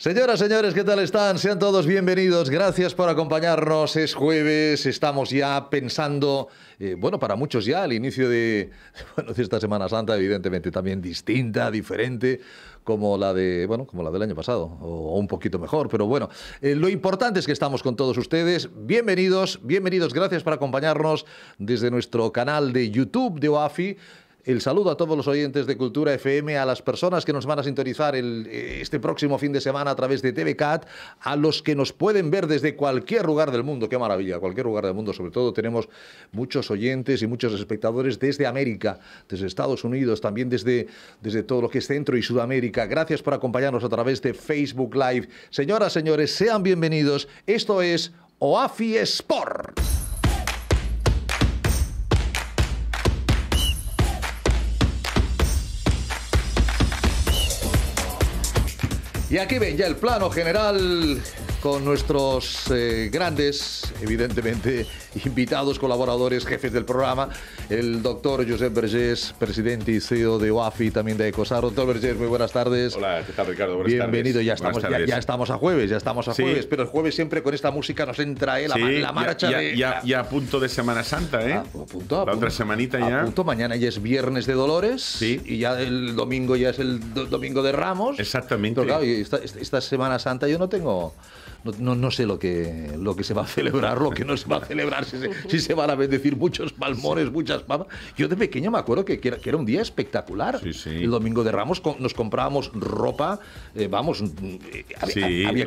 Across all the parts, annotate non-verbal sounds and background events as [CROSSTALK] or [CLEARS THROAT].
Señoras, señores, ¿qué tal están? Sean todos bienvenidos. Gracias por acompañarnos. Es jueves, estamos ya pensando, eh, bueno, para muchos ya, al inicio de, [LAUGHS] bueno, esta Semana Santa, evidentemente también distinta, diferente, como la de bueno como la del año pasado o, un poquito mejor pero bueno eh, lo importante es que estamos con todos ustedes bienvenidos bienvenidos gracias por acompañarnos desde nuestro canal de YouTube de OAFI el saludo a todos los oyentes de Cultura FM, a las personas que nos van a sintonizar eh, este próximo fin de semana a través de TVCAT, a los que nos pueden ver desde cualquier lugar del mundo. Qué maravilla, cualquier lugar del mundo. Sobre todo tenemos muchos oyentes y muchos espectadores desde América, desde Estados Unidos, también desde, desde todo lo que es Centro y Sudamérica. Gracias por acompañarnos a través de Facebook Live. Señoras, señores, sean bienvenidos. Esto es OAFI Sport. Y aquí ven ya el plano general con nuestros eh, grandes, evidentemente, invitados, colaboradores, jefes del programa, el doctor Josep Vergés, presidente y CEO de UAFI, también de Ecosar. Doctor Vergés, muy buenas tardes. Hola, Ricardo? Buenas Bienvenido, Ya, estamos, ya, estamos a jueves, ya estamos a jueves, pero el jueves siempre con esta música nos entra eh, la, marcha ya, a punto de Semana Santa, ¿eh? a punto, a la otra semanita ya. Mañana ya es Viernes de Dolores sí. y ya el domingo ya es el domingo de Ramos. Exactamente. esta Semana Santa yo no tengo no, no, no, sé lo que, lo que se va a celebrar, lo que no se va a celebrar, si se, van a bendecir muchos palmones, muchas papas. Yo de pequeño me acuerdo que, que, era, un día espectacular. El domingo de Ramos nos comprábamos ropa, eh, vamos, eh, había,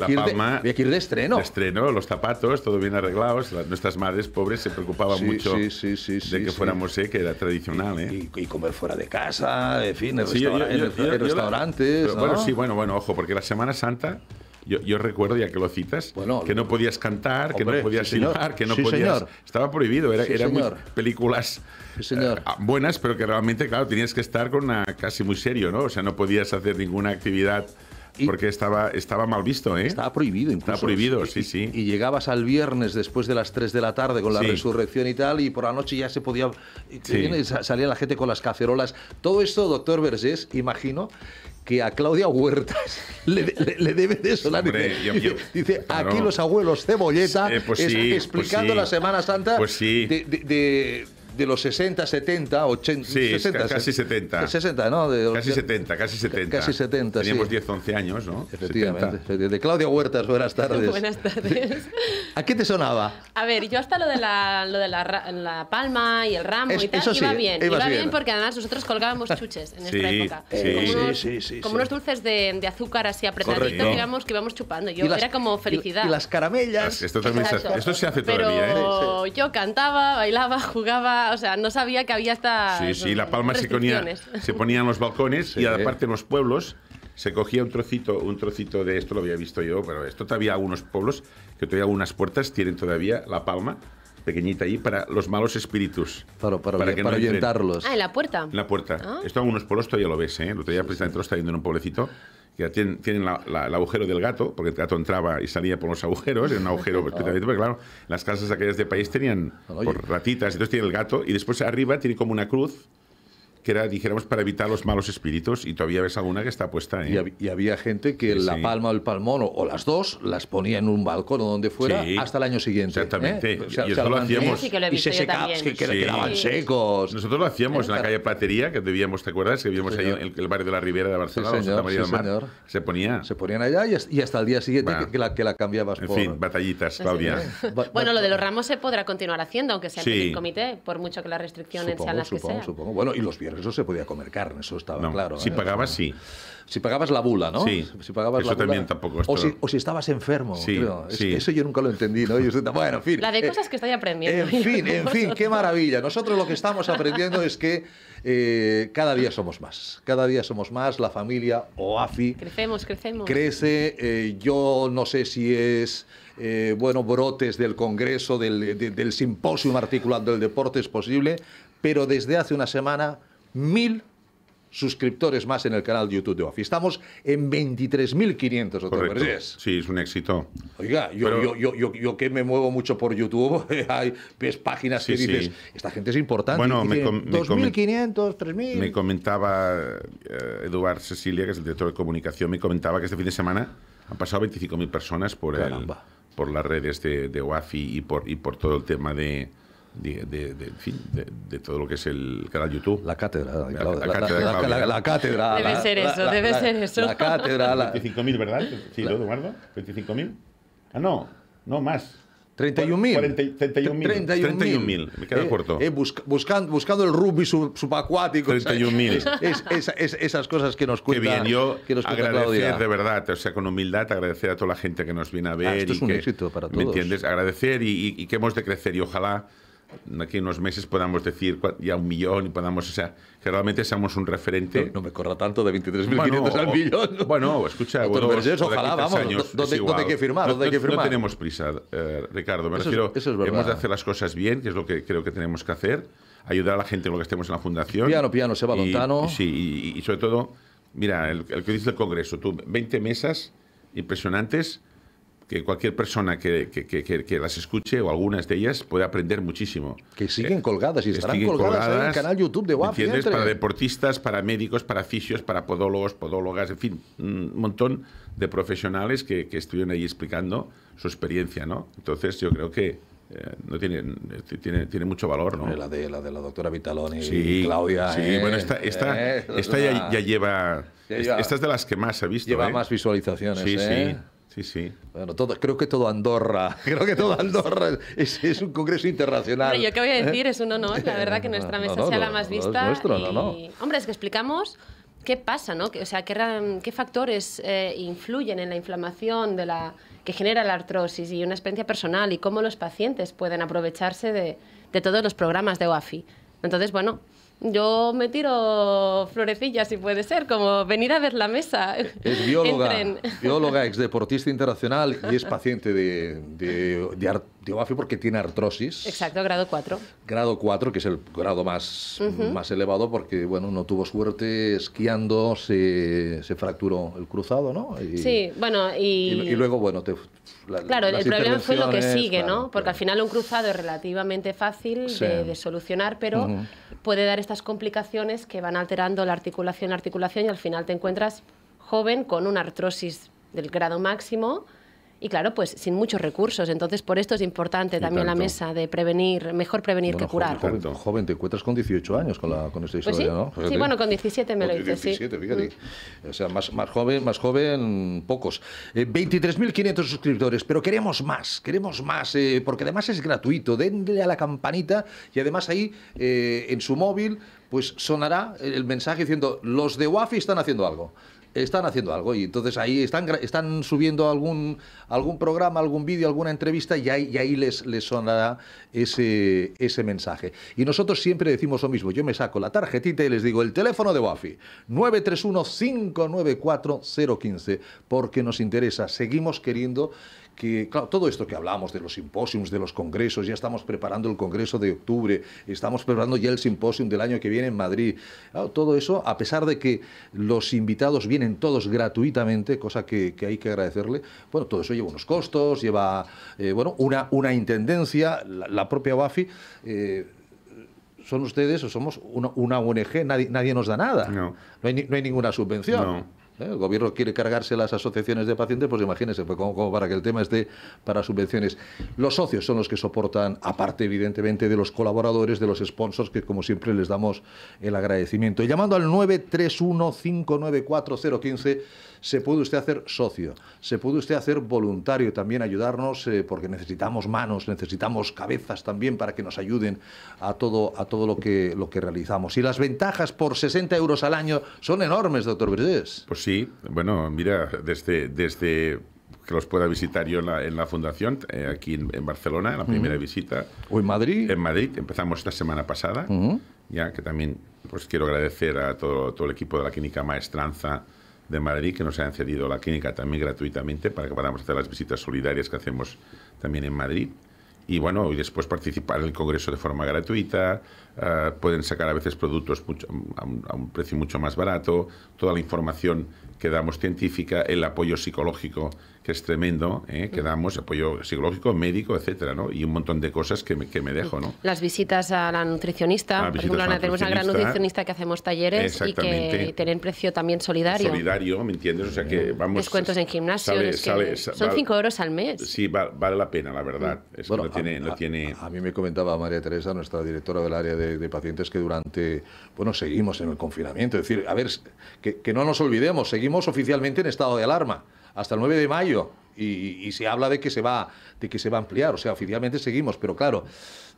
que había, que ir de, estreno. De estreno, los zapatos, todo bien arreglados. nuestras madres pobres se preocupaban mucho de que fuéramos, eh, que era tradicional. Eh. Y, comer fuera de casa, en fin, en, restaurantes. bueno, sí, bueno, bueno, ojo, porque la Semana Santa yo, recuerdo, ya que lo citas, que no podías cantar, que no podías silbar, que no podías. Estaba prohibido, eran películas eh, buenas, pero que realmente, claro, tenías que estar con una, casi muy serio, ¿no? O sea, no podías hacer ninguna actividad porque estaba, estaba mal visto, ¿eh? Estaba prohibido incluso. Estaba prohibido, sí, sí. Y, llegabas al viernes después de las 3 de la tarde con la resurrección y tal, y por la noche ya se podía... Salía la gente con las cacerolas. Todo esto, doctor Vergés, imagino que a Claudia Huertas [LAUGHS] le, debe de eso la dice, dice aquí los abuelos cebolleta eh, pues pues explicando la Semana Santa pues de, de los 60, 70, 80, sí, 60, casi 70. 60, ¿no? casi 70, casi 70. Casi 70, Teníamos 10, 11 años, ¿no? Efectivamente. De Claudia Huertas, buenas tardes. Buenas tardes. [LAUGHS] ¿A qué te sonaba? A ver, yo hasta lo de la, lo de la, la palma y el ramo y tal, iba bien. Iba bien. porque además nosotros colgábamos chuches en nuestra época. Sí, como sí, sí, Como unos dulces de, de azúcar así apretaditos que que íbamos chupando. Yo era como felicidad. Y, las caramellas. Ah, esto, también se, esto se hace todavía, ¿eh? Yo cantaba, bailaba, jugaba o sea, no sabía que había esta. Sí, sí, La Palma se ponía, en los balcones y aparte en los pueblos se cogía un trocito, un trocito de esto, lo había visto yo, pero esto todavía algunos pueblos que todavía algunas puertas tienen todavía la palma pequeñita ahí para los malos espíritus. para, para, Ah, en la puerta. En la puerta. Ah. Esto en algunos pueblos todavía lo ves, ¿eh? Lo todavía precisamente lo viendo en un pueblecito que tienen, el agujero del gato, porque el gato entraba y salía por los agujeros, era un agujero [LAUGHS] porque claro, las casas aquellas de país tenían por ratitas, entonces tiene el gato, y después arriba tiene como una cruz, que era, dijéramos, para evitar los malos espíritus y todavía ves alguna que está puesta. ¿eh? Y, había gente que la palma o el palmón o, las dos las ponía en un balcón o donde fuera hasta el año siguiente. ¿eh? Exactamente. y eso lo hacíamos. y se secaban, que quedaban secos. Nosotros lo hacíamos en la calle Platería, que debíamos, ¿te acuerdas? Que vivíamos ahí en el, barrio de la Ribera de Barcelona, señor, Santa María del Se ponía. Se ponían allá y, hasta el día siguiente que, la, que la cambiabas por... En fin, batallitas, Claudia. [LAUGHS] bueno, lo de los ramos se podrá continuar haciendo, aunque sea en el comité, por mucho que las restricciones sean las que sean. Supongo, Bueno, y los viernes eso se podía comer carne, eso estaba claro. Si ¿eh? pagabas, sí. Si pagabas la bula, ¿no? Sí. Si pagabas eso también tampoco o, si, estabas enfermo, eso yo nunca lo entendí, ¿no? bueno, en fin. La de eh, cosas que estoy aprendiendo. En fin, en fin, qué maravilla. Nosotros lo que estamos aprendiendo es que eh, cada día somos más. Cada día somos más. La familia OAFI. Crecemos, crecemos. Crece. yo no sé si es. bueno, brotes del Congreso, del, del simposio articulando el deporte es posible, pero desde hace una semana mil suscriptores más en el canal de YouTube de Wafi... Estamos en 23.500 Correcto. Sí, es un éxito. Oiga, yo, que me muevo mucho por YouTube, [LAUGHS] hay, ves páginas que dices, esta gente es importante. Bueno, 2.500, 3.000. Me comentaba eh, Eduard Cecilia, que es el director de comunicación, me comentaba que este fin de semana han pasado 25.000 personas por, el, por las redes de, Wafi... y por, y por todo el tema de de, de, de, de, todo lo que es el canal YouTube. La cátedra, la, la, la cátedra. Debe ser eso, debe ser eso. La cátedra. 25.000, ¿verdad? Sí, Eduardo? 25.000. Ah, no, no más. 31.000. 31.000. 31.000. Me queda eh, corto. Eh, buscando, buscando el rugby subacuático. 31.000. Es, es, es, esas cosas que nos cuentan. Qué bien, yo que nos agradecer Claudia. de verdad, o sea, con humildad, agradecer a toda la gente que nos viene a ah, ver. esto y es un que, éxito para todos. ¿Me entiendes? Agradecer y, y que hemos de crecer y ojalá aquí unos meses podamos decir ya un millón y podamos, o sea, que realmente seamos un referente. No, me corra tanto de 23.500 al millón. Bueno, escucha, ojalá, vamos, ¿dónde, hay que firmar? no, hay que firmar? no tenemos prisa, eh, Ricardo, me refiero, hemos de hacer las cosas bien, que es lo que creo que tenemos que hacer, ayudar a la gente en lo que estemos en la fundación. Piano, piano, se va lontano. Sí, y, sobre todo, mira, el, el que dice el Congreso, tú, 20 mesas impresionantes que cualquier persona que, que, que, que, las escuche o algunas de ellas puede aprender muchísimo. Que siguen eh, colgadas y estarán ¿eh? colgadas, en el canal YouTube de WAP. Para deportistas, para médicos, para fisios, para podólogos, podólogas, en fin, un montón de profesionales que, estuvieron ahí explicando su experiencia, ¿no? Entonces yo creo que, eh, no tiene, tiene, tiene, mucho valor, ¿no? La de la, de la doctora Vitaloni Claudia. Sí, bueno, esta, esta, ya, lleva, ya, Esta es de las que más ha visto. Lleva más visualizaciones. Sí, sí. Sí, sí. Bueno, todo, creo que todo Andorra, [LAUGHS] creo que todo Andorra es, es un congreso internacional. yo qué voy a decir, ¿Eh? es un honor, la verdad, que nuestra [LAUGHS] mesa sea la más vista. Es nuestro, y... Hombre, es que explicamos qué pasa, ¿no? O sea, qué, qué factores eh, influyen en la inflamación de la, que genera la artrosis y una experiencia personal y cómo los pacientes pueden aprovecharse de, de todos los programas de OAFI. Entonces, bueno, yo me tiro florecillas si puede ser, como venir a ver la mesa. [LAUGHS] Es bióloga, bióloga, ex deportista internacional y es paciente de, de, de, Tío porque tiene artrosis. Exacto, grado 4. Grado 4, que es el grado más, más elevado porque, bueno, no tuvo suerte esquiando, se, se fracturó el cruzado, ¿no? Y, sí, bueno, y... y... luego, bueno, claro, el problema fue lo que sigue, ¿no? Porque al final un cruzado es relativamente fácil de, de, solucionar, pero puede dar estas complicaciones que van alterando la articulación, la articulación y al final te encuentras joven con una artrosis del grado máximo y claro, pues sin muchos recursos. Entonces, por esto es importante también la mesa de prevenir, mejor prevenir que curar. Joven, te encuentras con 18 años con, la, con esta pues historia, ¿no? Sí, bueno, con 17 me lo lo hice, 17, fíjate. Mm. O sea, más, joven, más joven, pocos. 23.500 eh, suscriptores, pero queremos más, queremos más, eh, porque además es gratuito. Denle a la campanita y además ahí eh, en su móvil pues sonará el mensaje diciendo los de Wafi están haciendo algo están haciendo algo y entonces ahí están, están subiendo algún, algún programa, algún vídeo, alguna entrevista y ahí, les, sonará ese, ese mensaje. Y nosotros siempre decimos lo mismo, yo me saco la tarjetita y les digo el teléfono de Wafi, 931 594 porque nos interesa, seguimos queriendo que, claro, todo esto que hablamos de los simposios, de los congresos, ya estamos preparando el congreso de octubre, estamos preparando ya el simposio del año que viene en Madrid. todo eso, a pesar de que los invitados vienen todos gratuitamente, cosa que, hay que agradecerle, bueno, todo eso lleva unos costos, lleva, eh, bueno, una, una intendencia, la, propia Bafi. Eh, son ustedes o somos una, ONG, nadie, nos da nada. No, hay, no hay, ninguna subvención. No. Eh, el gobierno quiere cargarse las asociaciones de pacientes, pues imagínense, pues como, para que el tema esté para subvenciones. Los socios son los que soportan, aparte evidentemente de los colaboradores, de los sponsors, que como siempre les damos el agradecimiento. Y llamando al 931594015 se puede usted hacer socio, se puede usted hacer voluntario también, ayudarnos, eh, porque necesitamos manos, necesitamos cabezas también para que nos ayuden a todo, a todo lo, que, lo que realizamos. Y las ventajas por 60 euros al año son enormes, doctor Brigés. Pues sí. Bueno, mira, desde, desde que los pueda visitar yo en la, fundación, eh, aquí en, Barcelona, la primera visita. ¿O en Madrid? En Madrid, empezamos la semana pasada, ya que también pues quiero agradecer a todo, todo el equipo de la Clínica Maestranza de Madrid que nos ha cedido la clínica también gratuitamente para que podamos hacer las visitas solidarias que hacemos también en Madrid y bueno, y después participar en el Congreso de forma gratuita, eh, pueden sacar a veces productos a, un, precio mucho más barato, toda la información que damos científica, el apoyo psicológico que es tremendo, ¿eh? que damos, apoyo psicológico, médico, etcétera, Y un montón de cosas que me, que me dejo, ¿no? Las visitas a la nutricionista, por ejemplo, tenemos una gran nutricionista que hacemos talleres y que tienen precio también solidario. Solidario, ¿me entiendes? O sea que vamos... Descuentos en gimnasio, son 5 euros al mes. Sí, vale, la pena, la verdad. Mm. no a, tiene, no tiene... a mí me comentaba María Teresa, nuestra directora del área de, pacientes, que durante, bueno, seguimos en el confinamiento, es decir, a ver, que, que no nos olvidemos, seguimos oficialmente en estado de alarma hasta el 9 de mayo. Y, se habla de que se va de que se va a ampliar o sea oficialmente seguimos pero claro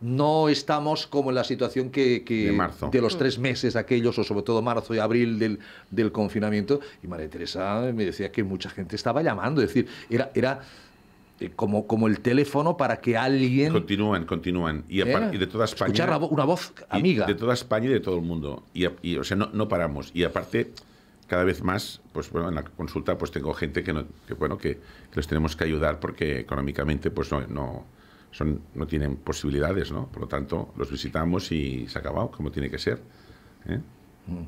no estamos como en la situación que, de, los mm. tres meses aquellos o sobre todo marzo y abril del, confinamiento y María Teresa me decía que mucha gente estaba llamando es decir era era eh, como, como el teléfono para que alguien... Continúan, continúan. Y, de toda España... Escuchar una voz amiga. De toda España y de todo el mundo. Y, y o sea, no, no paramos. Y aparte, cada vez más, pues bueno, en la consulta pues tengo gente que, no, que bueno, que, les tenemos que ayudar porque económicamente pues no, son, no tienen posibilidades, ¿no? Por lo tanto, los visitamos y se ha acabado, como tiene que ser. ¿eh? Mm.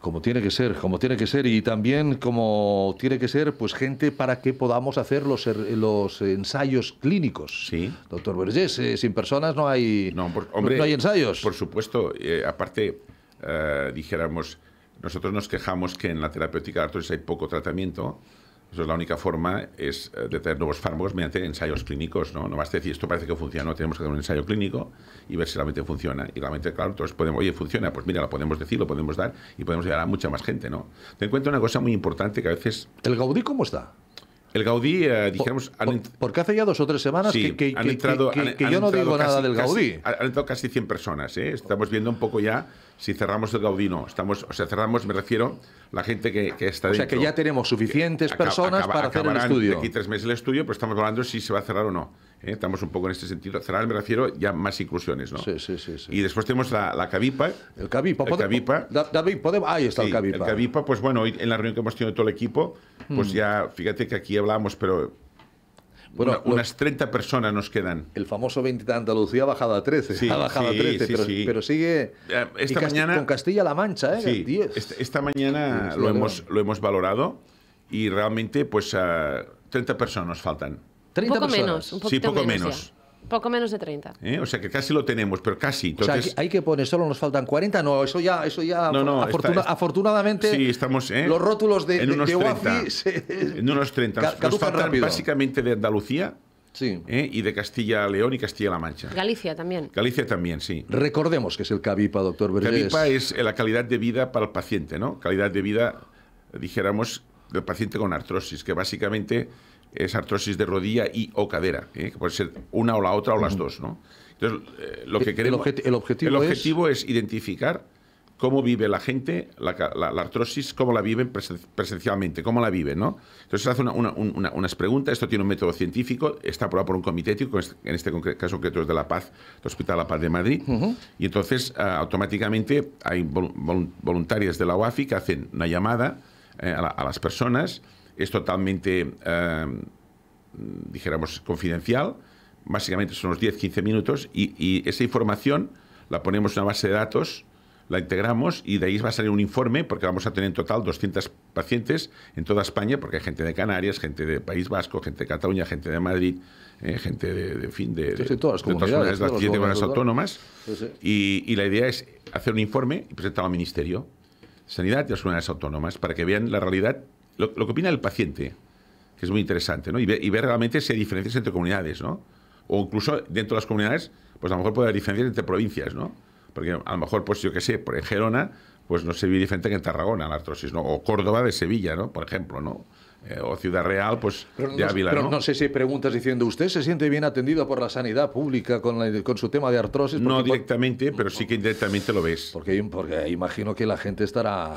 Como tiene que ser, como tiene que ser y también como tiene que ser, pues gente para que podamos hacer los, er, los ensayos clínicos. Sí. Doctor Vergés, eh, sin personas no hay, no, hombre, no hay ensayos. Por supuesto, eh, aparte, dijéramos, nosotros nos quejamos que en la terapéutica de artrosis hay poco tratamiento. Eso es la única forma es eh, de tener nuevos fármacos mediante ensayos clínicos, ¿no? No basta decir, esto parece que funciona, no, tenemos que hacer un ensayo clínico y ver si realmente funciona. Y realmente, claro, entonces podemos, oye, funciona, pues mira, lo podemos decir, lo podemos dar y podemos llegar a mucha más gente, ¿no? Ten en cuenta una cosa muy importante que a veces... ¿El Gaudí cómo está? El Gaudí, eh, dijéramos... porque hace ya dos o tres semanas que, entrado, que, yo no digo nada del Gaudí. han entrado casi 100 personas. ¿eh? Estamos viendo un poco ya si cerramos el Gaudí no. Estamos, o sea, cerramos, me refiero, la gente que, está dentro. O sea, que ya tenemos suficientes personas para hacer el estudio. aquí tres meses el estudio, pero estamos hablando si se va a cerrar o no. ¿eh? Estamos un poco en este sentido. Cerrar me refiero ya más inclusiones, ¿no? Y después tenemos la, la CAVIPA. El CAVIPA. El podemos... Ahí está el CAVIPA. El Cabipa pues bueno, hoy en la reunión que hemos tenido todo el equipo, pues hmm. ya, fíjate que aquí hablamos, pero bueno, unas 30 personas nos quedan. El famoso 20 de Andalucía ha bajado a 13. ha bajado a 13, pero, sigue. Eh, esta mañana, con Castilla-La Mancha, ¿eh? 10. Esta, mañana lo, hemos, lo hemos valorado y realmente, pues, 30 ah, personas nos faltan. Un poco menos, un sí, poco menos. Poco menos de 30. ¿Eh? O sea que casi lo tenemos, pero casi. hay que poner, solo nos faltan 40, no, eso ya, eso ya afortunadamente sí, estamos, ¿eh? los rótulos de, en unos En unos 30, nos, faltan básicamente de Andalucía. Sí. ¿eh? Y de Castilla-León y Castilla-La Mancha. Galicia también. Galicia también, sí. Recordemos que es el CAVIPA, doctor El CAVIPA es la calidad de vida para el paciente, ¿no? Calidad de vida, dijéramos, del paciente con artrosis, que básicamente es artrosis de rodilla y o cadera, ¿eh? que puede ser una o la otra o las dos, ¿no? Entonces, eh, lo que eh, queremos... El, objetivo, el objetivo es... identificar cómo vive la gente, la, artrosis, cómo la viven presencialmente, cómo la viven, ¿no? Entonces, se hace unas preguntas, esto tiene un método científico, está aprobado por un comité ético, en este, este caso concreto es de La Paz, del Hospital La Paz de Madrid, y entonces, ah, automáticamente, hay voluntarias de la UAFI que hacen una llamada a las personas es totalmente, eh, dijéramos, confidencial. Básicamente son unos 10-15 minutos y, esa información la ponemos en una base de datos, la integramos y de ahí va a salir un informe porque vamos a tener en total 200 pacientes en toda España, porque hay gente de Canarias, gente de País Vasco, gente de Cataluña, gente de Madrid, eh, gente de, fin de, todas las comunidades, autónomas. Y, y, la idea es hacer un informe y presentarlo al Ministerio de Sanidad y a las comunidades autónomas para que vean la realidad lo, que opina el paciente, que es muy interesante, ¿no? Y, y ver realmente si hay diferencias entre comunidades, ¿no? O incluso dentro de las comunidades, pues a lo mejor puede haber diferencias entre provincias, ¿no? Porque a lo mejor, pues yo qué sé, por en Gerona, pues no se vive diferente que en Tarragona la artrosis, ¿no? O Córdoba de Sevilla, ¿no? Por ejemplo, ¿no? Eh, o Ciudad Real, pues pero no, ¿no? sé si preguntas diciendo, ¿usted se siente bien atendido por la sanidad pública con, con su tema de artrosis? No directamente, pero sí que indirectamente lo ves. Porque, porque imagino que la gente estará,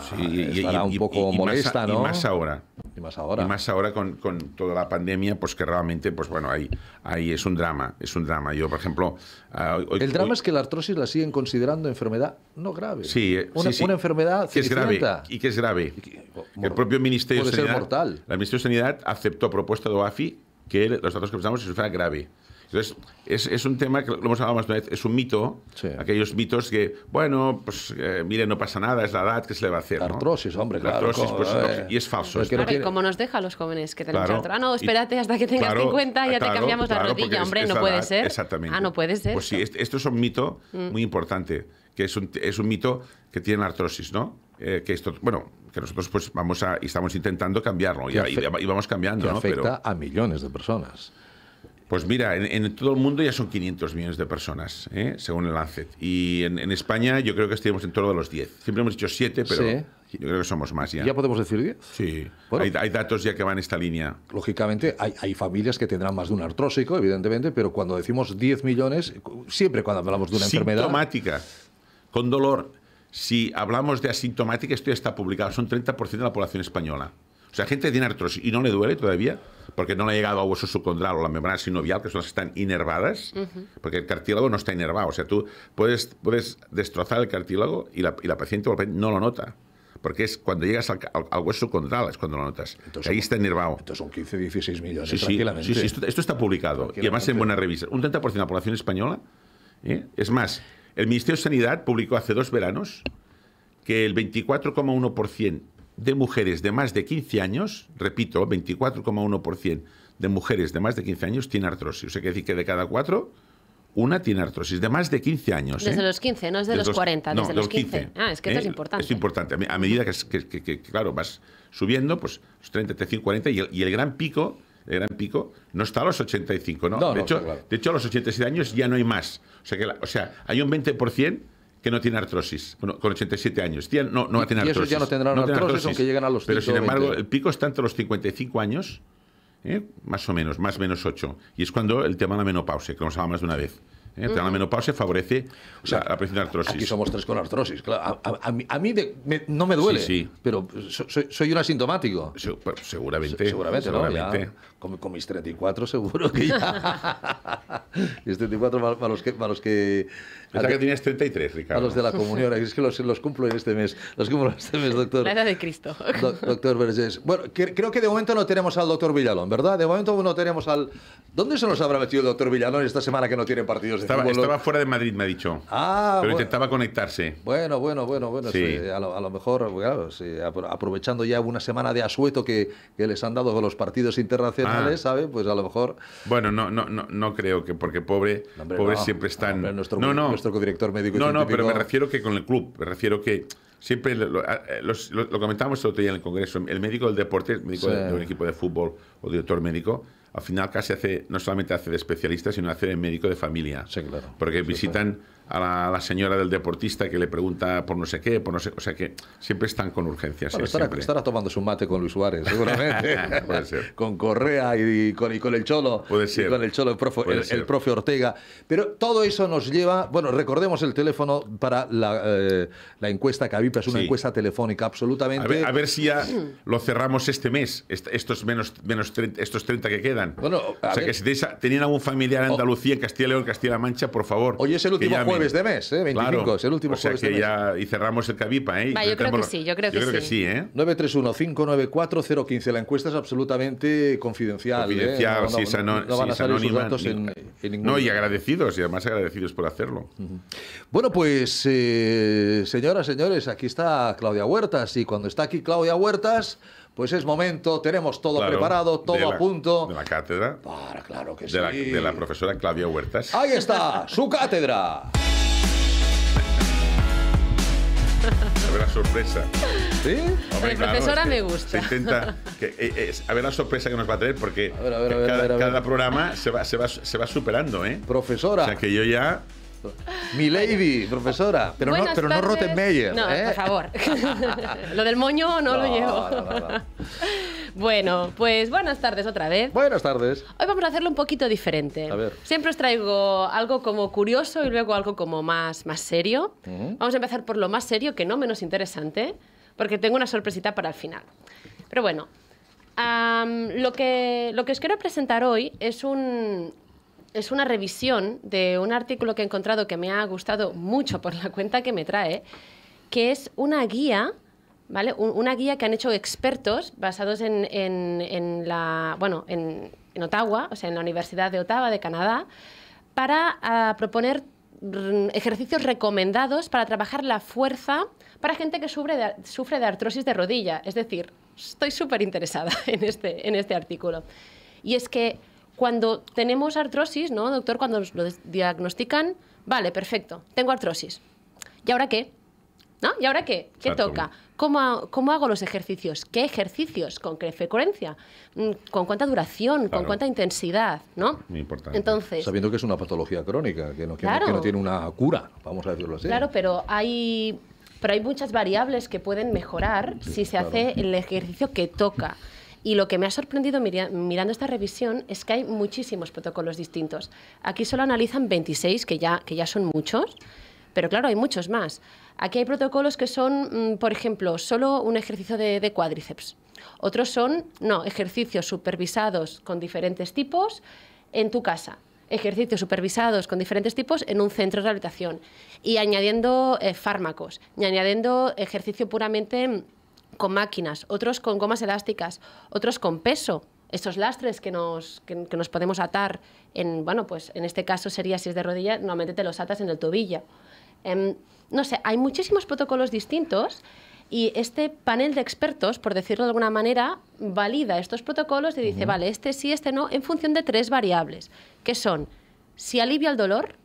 un poco molesta, ¿no? Y más ahora. Y más ahora. Y más ahora con, toda la pandemia, pues que realmente, pues bueno, ahí, ahí es un drama, es un drama. Yo, por ejemplo... Ah, el drama es que la artrosis la siguen considerando enfermedad no grave. Sí, eh, una, sí, una enfermedad que es grave. Y que es grave. El propio Ministerio de Ser mortal. La Ministerio de Sanidad aceptó propuesta de OAFI que los datos que pensamos se fuera grave. Entonces, es, un tema que lo hemos hablado más de una vez, es un mito, aquellos mitos que, bueno, pues eh, mire, no pasa nada, es la edad que se le va a hacer. La artrosis, hombre, la claro. Artrosis, pues, y es falso. que... como nos deja a los jóvenes que tenemos claro. Ah, no, espérate hasta que tengas 50 y ya te cambiamos la rodilla, hombre, no puede ser. Exactamente. Ah, no puede ser. Pues sí, esto es un mito mm. muy importante, que es un, mito que tiene artrosis, ¿no? Eh, que esto, bueno, que nosotros pues vamos a, estamos intentando cambiarlo y, vamos cambiando. afecta a millones de personas. Pues mira, en, todo el mundo ya son 500 millones de personas, ¿eh? según el Lancet. Y en, España yo creo que estuvimos en torno a los 10. Siempre hemos dicho 7, pero yo creo que somos más ya. ¿Ya podemos decir 10? Sí. hay, datos ya que van en esta línea. Lógicamente, hay, familias que tendrán más de un artrósico, evidentemente, pero cuando decimos 10 millones, siempre cuando hablamos de una enfermedad... Sintomática, con dolor. Si hablamos de asintomática, esto ya está publicado, son 30% de la población española. O sea, gente tiene artrosis y no le duele todavía, porque no le ha llegado a hueso subcondral o la membrana sinovial, que son las que están inervadas, porque el cartílago no está inervado. O sea, tú puedes, puedes destrozar el cartílago y la, paciente no lo nota. Porque es cuando llegas al, hueso condral, es cuando lo notas. Entonces, ahí está inervado. Entonces son 15, 16 millones, tranquilamente. Sí, sí esto, está publicado. Y además en buena revista. Un 30% de la población española. ¿eh? Es más, el Ministerio de Sanidad publicó hace dos veranos que el 24,1% de mujeres de más de 15 años, repito, 24,1% de mujeres de más de 15 años tiene artrosis. O sea, que decir que de cada cuatro, una tiene artrosis, de más de 15 años. Desde ¿eh? los 15, no es de los, 40, desde los 15. Ah, es que esto es ¿eh? importante. Es importante. A medida que, claro, vas subiendo, pues los 30, 35, 40, y el gran pico era gran pico, no está a los 85, ¿no? de, hecho, de hecho, a los 87 años ya no hay más. O sea, que o sea hay un 20% que no tiene artrosis, con 87 años. no, va a tener artrosis. Y esos ya no tendrán artrosis, aunque lleguen a los Pero sin embargo, el pico está entre los 55 años, ¿eh? más o menos, más o menos 8. Y es cuando el tema de la menopausia, que nos hablado más de una vez. ¿eh? La menopausia favorece o sea, la presión de artrosis. Aquí somos tres con artrosis, claro. A, mí, no me duele, pero soy, un asintomático. Pues, seguramente. seguramente, ¿no? con, mis 34 seguro que ya. [LAUGHS] mis 34 Para los que Pensaba que tienes 33, Ricardo. A los de la comunión, es que los, cumplo en este mes. Los cumplo este mes, doctor. La de Cristo. doctor Vergés. Bueno, creo que de momento no tenemos al doctor Villalón, ¿verdad? De momento no tenemos al... ¿Dónde se nos habrá metido el doctor Villalón esta semana que no tiene partidos? De estaba, estaba fuera de Madrid, me ha dicho. Ah, Pero intentaba conectarse. Bueno, bueno, bueno, bueno. Sí. a, lo, mejor, aprovechando ya una semana de asueto que, les han dado de los partidos internacionales, ah. ¿sabe? Pues a lo mejor... Bueno, no, no, no, no creo que, porque pobre, siempre están... no, no, médico. No, no, pero me refiero que con el club, me refiero que siempre lo, comentábamos el otro día en el Congreso, el médico del deporte, el médico de, un equipo de fútbol o director médico, al final casi hace, no solamente hace de especialista, sino hace de médico de familia. Sí, claro. Porque visitan a la, señora del deportista que le pregunta por no sé qué, por no sé, o sea que siempre están con urgencias. estará, tomando su mate con Luis Suárez, seguramente. [LAUGHS] Puede ser. con Correa y, con, y con, el Cholo. Puede ser. con el Cholo, el profe, Ortega. Pero todo eso nos lleva, bueno, recordemos el teléfono para la, eh, encuesta que es una encuesta telefónica absolutamente. A ver, si ya lo cerramos este mes, estos menos, menos 30, estos 30 que quedan. Bueno, o sea que si tenéis, tenían algún familiar en Andalucía, en Castilla y León, Castilla-La Mancha, por favor. Hoy es el último jueves de mes, ¿eh? 25, es el último sea, jueves que de mes. Ya, y cerramos el cabipa, ¿eh? yo creo que sí, yo creo yo que creo sí. Que sí ¿eh? 594 La encuesta es absolutamente confidencial. ¿eh? Confidencial, si es sí, no, en, ningún... No, y agradecidos, y además agradecidos por hacerlo. Bueno, pues, eh, señoras, señores, aquí está Claudia Huertas, y cuando está aquí Claudia Huertas pues es momento, tenemos todo preparado, todo a punto. De la cátedra. Para, claro que de sí. La, de la profesora Claudia Huertas. Ahí está, su cátedra. A ver la sorpresa. ¿Sí? profesora me gusta. Se intenta. Eh, eh, a ver la sorpresa que nos va a traer porque cada, programa se se va superando, ¿eh? Profesora. O sea que yo ya. Mi lady, profesora, pero no, pero no Rottenmeier. No, ¿eh? por favor. [LAUGHS] lo del moño no, lo llevo. bueno, pues buenas tardes otra vez. Buenas tardes. Hoy vamos a hacerlo un poquito diferente. Siempre os traigo algo como curioso y luego algo como más, más serio. Vamos a empezar por lo más serio, que no menos interesante, porque tengo una sorpresita para el final. Pero bueno, lo, que, lo que os quiero presentar hoy es un es una revisión de un artículo que he encontrado que me ha gustado mucho por la cuenta que me trae, que es una guía ¿Vale? Una guía que han hecho expertos basados en, en, la, bueno, en, Ottawa, o sea, en la Universidad de Ottawa de Canadá, para ah, proponer mm, ejercicios recomendados para trabajar la fuerza para gente que sufre de, artrosis de rodilla. Es decir, estoy súper interesada [LAUGHS] en este, en este artículo. Y es que cuando tenemos artrosis, ¿no, doctor? Cuando nos lo diagnostican, vale, perfecto, tengo artrosis. ¿Y ahora qué? ¿No? ¿Y ahora qué? ¿Qué toca? ¿Cómo, ¿Cómo, hago los ejercicios? ¿Qué ejercicios? ¿Con qué frecuencia? Mm, ¿Con cuánta duración? ¿Con cuánta intensidad? ¿no? Muy importante. Entonces, Sabiendo que es una patología crónica, que no, tiene una cura, vamos a decirlo así. Claro, pero hay, pero hay muchas variables que pueden mejorar si se hace el ejercicio que toca. Y lo que me ha sorprendido mirando esta revisión es que hay muchísimos protocolos distintos. Aquí solo analizan 26, que ya, que ya son muchos, pero claro, hay muchos más. Aquí hay protocolos que son, mm, por ejemplo, solo un ejercicio de, cuádriceps. Otros son, no, ejercicios supervisados con diferentes tipos en tu casa ejercicios supervisados con diferentes tipos en un centro de rehabilitación y añadiendo eh, fármacos y añadiendo ejercicio puramente mm, con máquinas, otros con gomas elásticas, otros con peso. Esos lastres que nos, nos podemos atar, en, bueno, pues en este caso sería si es de rodilla, normalmente te los atas en el tobillo. Em, no sé, hay muchísimos protocolos distintos y este panel de expertos, por decirlo de alguna manera, valida estos protocolos y dice, vale, este sí, este no, en función de tres variables, que son si alivia el dolor,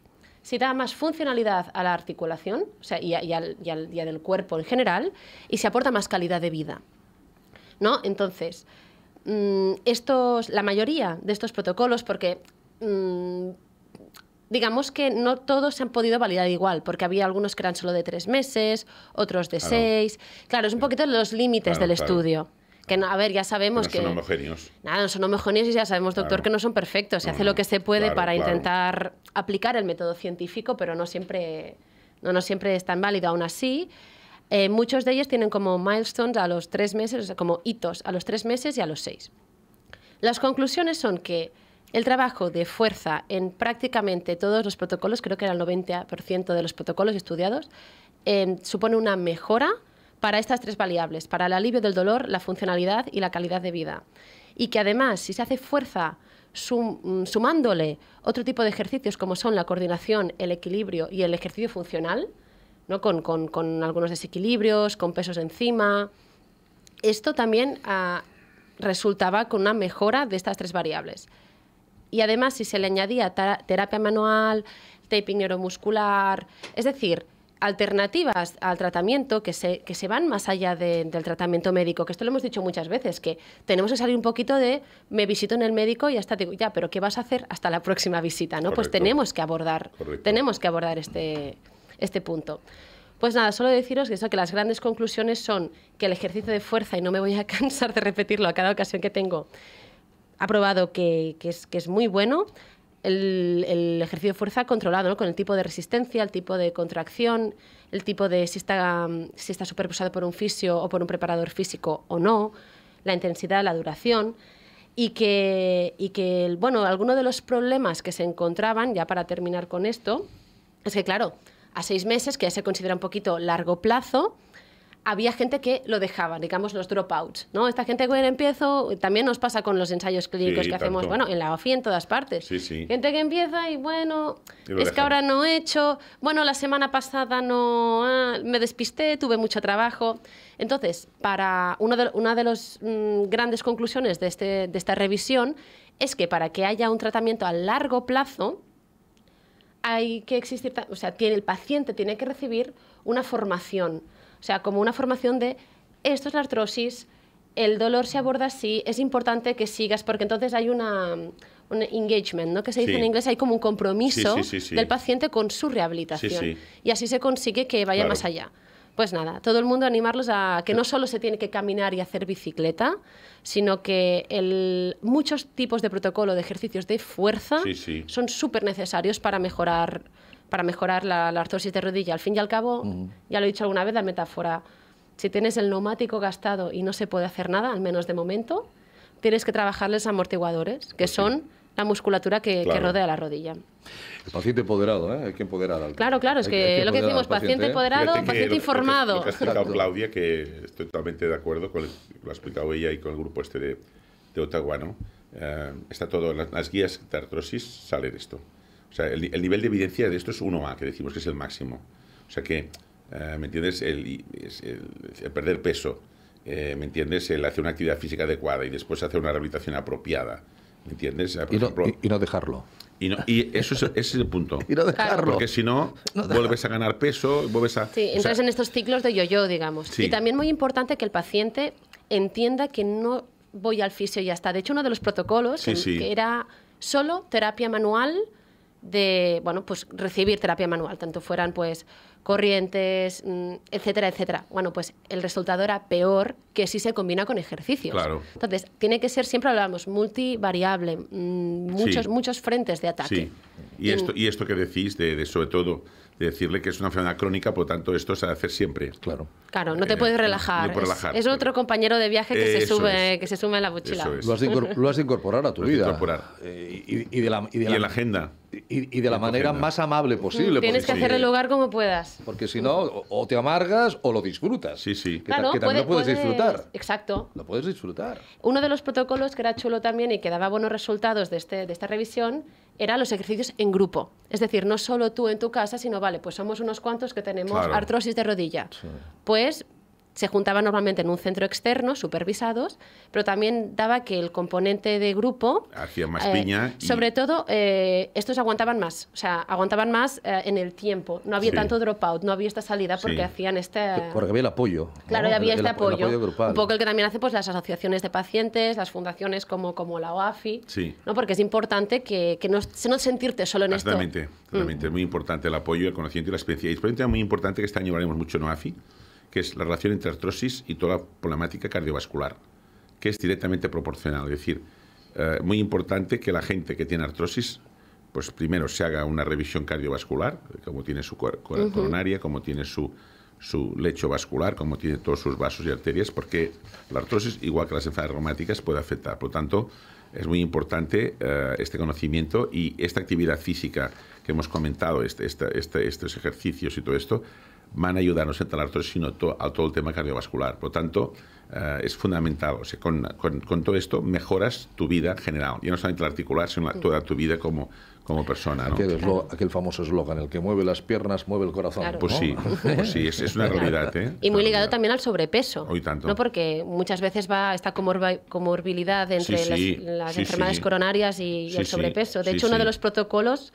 se da más funcionalidad a la articulación y, al, cuerpo en general y se aporta más calidad de vida. ¿no? Entonces, mm, la mayoría de estos protocolos, porque mm, digamos que no todos se han podido validar igual, porque había algunos que eran solo de tres meses, otros de seis. Claro, es un poquito los límites del estudio. Que a ver, ya sabemos que. No son homogéneos. Nada, no son homogéneos y ya sabemos, doctor, que no son perfectos. Se hace lo mm, que se puede para intentar aplicar el método científico, pero no siempre, no, siempre es tan válido. Aún así. Eh, muchos de ellos tienen como milestones a los tres meses, como hitos a los tres meses y a los seis. Las conclusiones son que el trabajo de fuerza en prácticamente todos los protocolos, creo que era el 90% de los protocolos estudiados, eh, supone una mejora para estas tres variables, para el alivio del dolor, la funcionalidad y la calidad de vida. Y que además, si se hace fuerza mm, sumándole otro tipo de ejercicios como son la coordinación, el equilibrio y el ejercicio funcional, con, algunos desequilibrios, con pesos encima, esto también ah, resultaba con una mejora de estas tres variables. Y además, si se le añadía terapia manual, taping neuromuscular, es decir, alternativas al tratamiento que se, que se van más allá del tratamiento médico, que esto lo hemos dicho muchas veces, que tenemos que salir un poquito de me visito en el médico y hasta digo, ya, pero ¿qué vas a hacer hasta la próxima visita? ¿no? Pues tenemos que abordar, tenemos que abordar este, este punto. Pues nada, solo deciros que, eso, que las grandes conclusiones son que el ejercicio de fuerza, y no me voy a [LAUGHS] cansar de repetirlo a cada ocasión que tengo, ha probado que, que, es, que es muy bueno, el, ejercicio de fuerza controlado, con el tipo de resistencia, el tipo de contracción, el tipo de si está, superposado por un fisio o por un preparador físico o no, la intensidad, la duración. Y que, y que bueno, algunos de los problemas que se encontraban, ya para terminar con esto, es que, claro, a seis meses, que ya se considera un poquito largo plazo, había gente que lo dejaba, digamos los dropouts, ¿no? Esta gente que empiezo, también nos pasa con los ensayos clínicos que hacemos, bueno, en la OFI en todas partes. Gente que empieza y bueno, es que ahora no he hecho, bueno, la semana pasada no, ah, me despisté, tuve mucho trabajo. Entonces, para uno una de las mm, grandes conclusiones de, este, de esta revisión es que para que haya un tratamiento a largo plazo, hay que existir, o sea, tiene, el paciente tiene que recibir una formación, o sea, como una formación de esto es la artrosis, el dolor se aborda así, es importante que sigas, porque entonces hay un engagement, ¿no? que se dice en inglés, hay como un compromiso del paciente con su rehabilitación. Y así se consigue que vaya más allá. Pues nada, todo el mundo animarlos a que no solo se tiene que caminar y hacer bicicleta, sino que muchos tipos de protocolo de ejercicios de fuerza son súper necesarios para mejorar para mejorar la, artrosis de rodilla. Al fin y al cabo, ya lo he dicho alguna vez, la metáfora, si tienes el neumático gastado y no se puede hacer nada, al menos de momento, tienes que trabajarles amortiguadores, que pues son la musculatura que, rodea la rodilla. El paciente empoderado, ¿eh? hay que empoderar al Claro, claro, es que, lo que decimos, paciente, ¿eh? empoderado, paciente informado. Lo que, ha explicado Claudia, que estoy totalmente de acuerdo con lo ha explicado ella y con el grupo este de, de Ottawa, ¿no? Eh, está todo, las, guías de artrosis salen de esto. O sea, el, nivel de evidencia de esto es 1A, que decimos que es el máximo. O sea que, eh, ¿me entiendes? El, perder peso, eh, ¿me entiendes? El hacer una actividad física adecuada y después hacer una rehabilitación apropiada. ¿Me entiendes? y, no, dejarlo. Y, eso es, el punto. [LAUGHS] y no dejarlo. Porque si no, [LAUGHS] vuelves a ganar peso, vuelves a... Sí, entras en estos ciclos de yo-yo, digamos. Y también muy importante que el paciente entienda que no voy al fisio y ya está. De hecho, uno de los protocolos era solo terapia manual de bueno, pues recibir terapia manual, tanto fueran pues corrientes, mm, etcétera, etcétera. Bueno, pues el resultado era peor que si se combina con ejercicios. Claro. Entonces, tiene que ser, siempre hablamos, multivariable, mm, muchos, muchos frentes de ataque. Sí. Y, esto, y esto que decís, de, sobre todo, de decirle que es una enfermedad crónica, por lo tanto, esto se ha de hacer siempre, claro. Claro, no te eh, puedes relajar. es, otro compañero de viaje que, se sube, que se en la mochila. Lo, has incorporado incorporar a tu vida. Eh, y, de la, y, de y la agenda. Y, de la manera más amable posible. Tienes que hacer el hogar como puedas. Porque si no, o te amargas o lo disfrutas. Sí, sí. Que, también puedes, disfrutar. Exacto. Lo puedes disfrutar. Uno de los protocolos que era chulo también y que daba buenos resultados de, este, de esta revisión era los ejercicios en grupo. Es decir, no solo tú en tu casa, sino, vale, pues somos unos cuantos que tenemos artrosis de rodilla. Pues se juntaban normalmente en un centro externo, supervisados, pero también daba que el componente de grupo... Hacía más piña. Eh, sobre todo, eh, estos aguantaban más, o sea, aguantaban más eh, en el tiempo. No había tanto dropout, no había esta salida porque hacían este... Porque había el apoyo. Claro, había este apoyo. un poco el que también hace pues, las asociaciones de pacientes, las fundaciones como, como la OAFI, sí. ¿no? porque es importante que, que no, no, sentirte solo en esto. Exactamente, Realmente es mm. Muy importante el apoyo, el conocimiento y la experiencia. Y es muy importante que este año hablaremos mucho en OAFI que es la relación entre artrosis y toda la problemática cardiovascular, que es directamente proporcional. Es decir, eh, muy importante que la gente que tiene artrosis, pues primero se haga una revisión cardiovascular, como tiene su coronaria, como tiene su, lecho vascular, como tiene todos sus vasos y arterias, porque la artrosis, igual que las enfermedades reumáticas, puede afectar. Por lo tanto, es muy importante eh, este conocimiento y esta actividad física que hemos comentado, este, este, estos ejercicios y todo esto, van a ayudarnos a artrosis, sino a todo el tema cardiovascular. Por lo tanto, eh, es fundamental. O sea, con, con, todo esto mejoras tu vida general. Y no solamente la articular, sino toda tu vida como, como persona. ¿no? Aquel, famoso eslogan, el que mueve las piernas mueve el corazón. Pues, sí, pues sí, es, es una realidad. ¿eh? Y muy ligado también al sobrepeso. ¿no? Porque muchas veces va esta comorbilidad entre las, enfermedades coronarias y, el sobrepeso. De hecho, uno de los protocolos,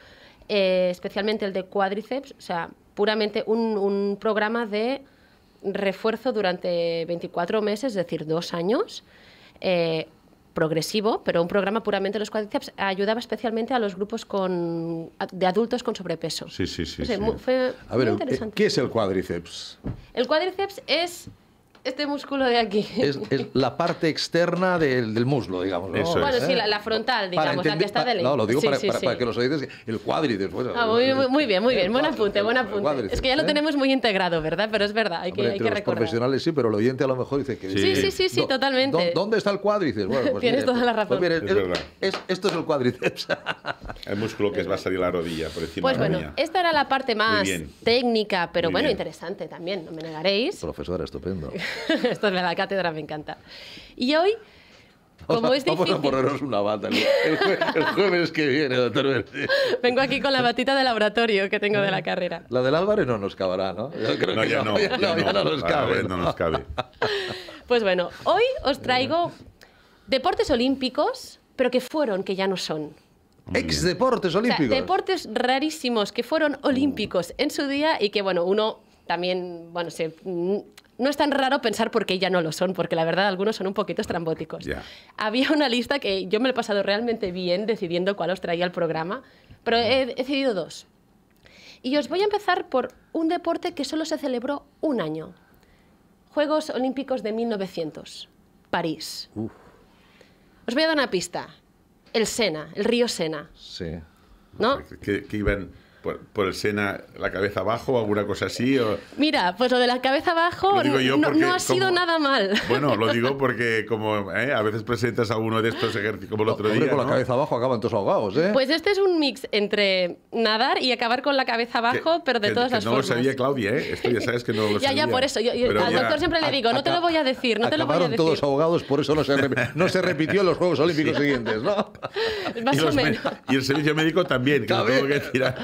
eh, especialmente el de cuádriceps, o sea, puramente un, programa de refuerzo durante 24 meses, es decir, dos años. Eh, progresivo, pero un programa puramente de los cuádriceps ayudaba especialmente a los grupos de adultos con sobrepeso. Sí, sí, sí. fue a ¿qué es el cuádriceps? El cuádriceps es este músculo de aquí. Es, la parte externa del, del muslo, digamos. ¿no? bueno, sí, la, frontal, digamos, la que está de No, lo digo para, que los oídos, el cuádriceps ah, muy, muy, bien, muy bien, buen apunte, buen apunte. Es que ya lo ¿eh? tenemos muy integrado, ¿verdad? Pero es verdad, hay que, hay que recordar. profesionales sí, pero el oyente a lo mejor dice que... Sí, sí, sí, sí, totalmente. ¿Dónde está el cuádriceps? Bueno, pues, Tienes toda la pues razón. Pues, esto es el cuádriceps. [LAUGHS] el músculo que va a salir la rodilla, por encima Pues de la bueno, esta era la parte más técnica, pero bueno, interesante también, no me negaréis. Profesora, estupendo. [LAUGHS] [LAUGHS] Esto es la cátedra, me encanta. Y hoy, como es difícil... Vamos a ponernos una bata el, jueves que viene, doctor Vengo aquí con la batita de laboratorio que tengo de la carrera. La del Álvarez no nos cabará, ¿no? no, ya no, no, no, nos cabe. No nos cabe. Pues bueno, hoy os traigo deportes olímpicos, pero que fueron, que ya no son. Ex deportes olímpicos. deportes rarísimos que fueron olímpicos uh. en su día y que, bueno, uno también, bueno, se mm, no es tan raro pensar porque qué ya no lo son, porque la verdad algunos son un poquito estrambóticos. Había una lista que yo me he pasado realmente bien decidiendo cuál os traía al programa, pero he, decidido dos. Y os voy a empezar por un deporte que solo se celebró un año. Juegos Olímpicos de 1900, París. Os voy a dar una pista. El Sena, el río Sena. Sí. ¿No? que iban por, por, el Sena la cabeza abajo o alguna cosa así? O... Mira, pues lo de la cabeza abajo no, no, ha sido nada mal. Bueno, lo digo porque como ¿eh? a veces presentas a uno de estos ejércitos como el otro Hombre, día. con la cabeza abajo acaban todos ahogados, ¿eh? Pues este es un mix entre nadar y acabar con la cabeza abajo, pero de todas las no formas. No lo sabía Claudia, ¿eh? Esto ya sabes que no lo sabía. Ya, ya, por eso. Yo, yo, al doctor siempre le digo, no te lo voy a decir, no te lo voy a decir. todos ahogados, por eso no se, no se repitió en los Juegos Olímpicos siguientes, ¿no? Más o menos. Y el servicio médico también, que lo tengo que tirar.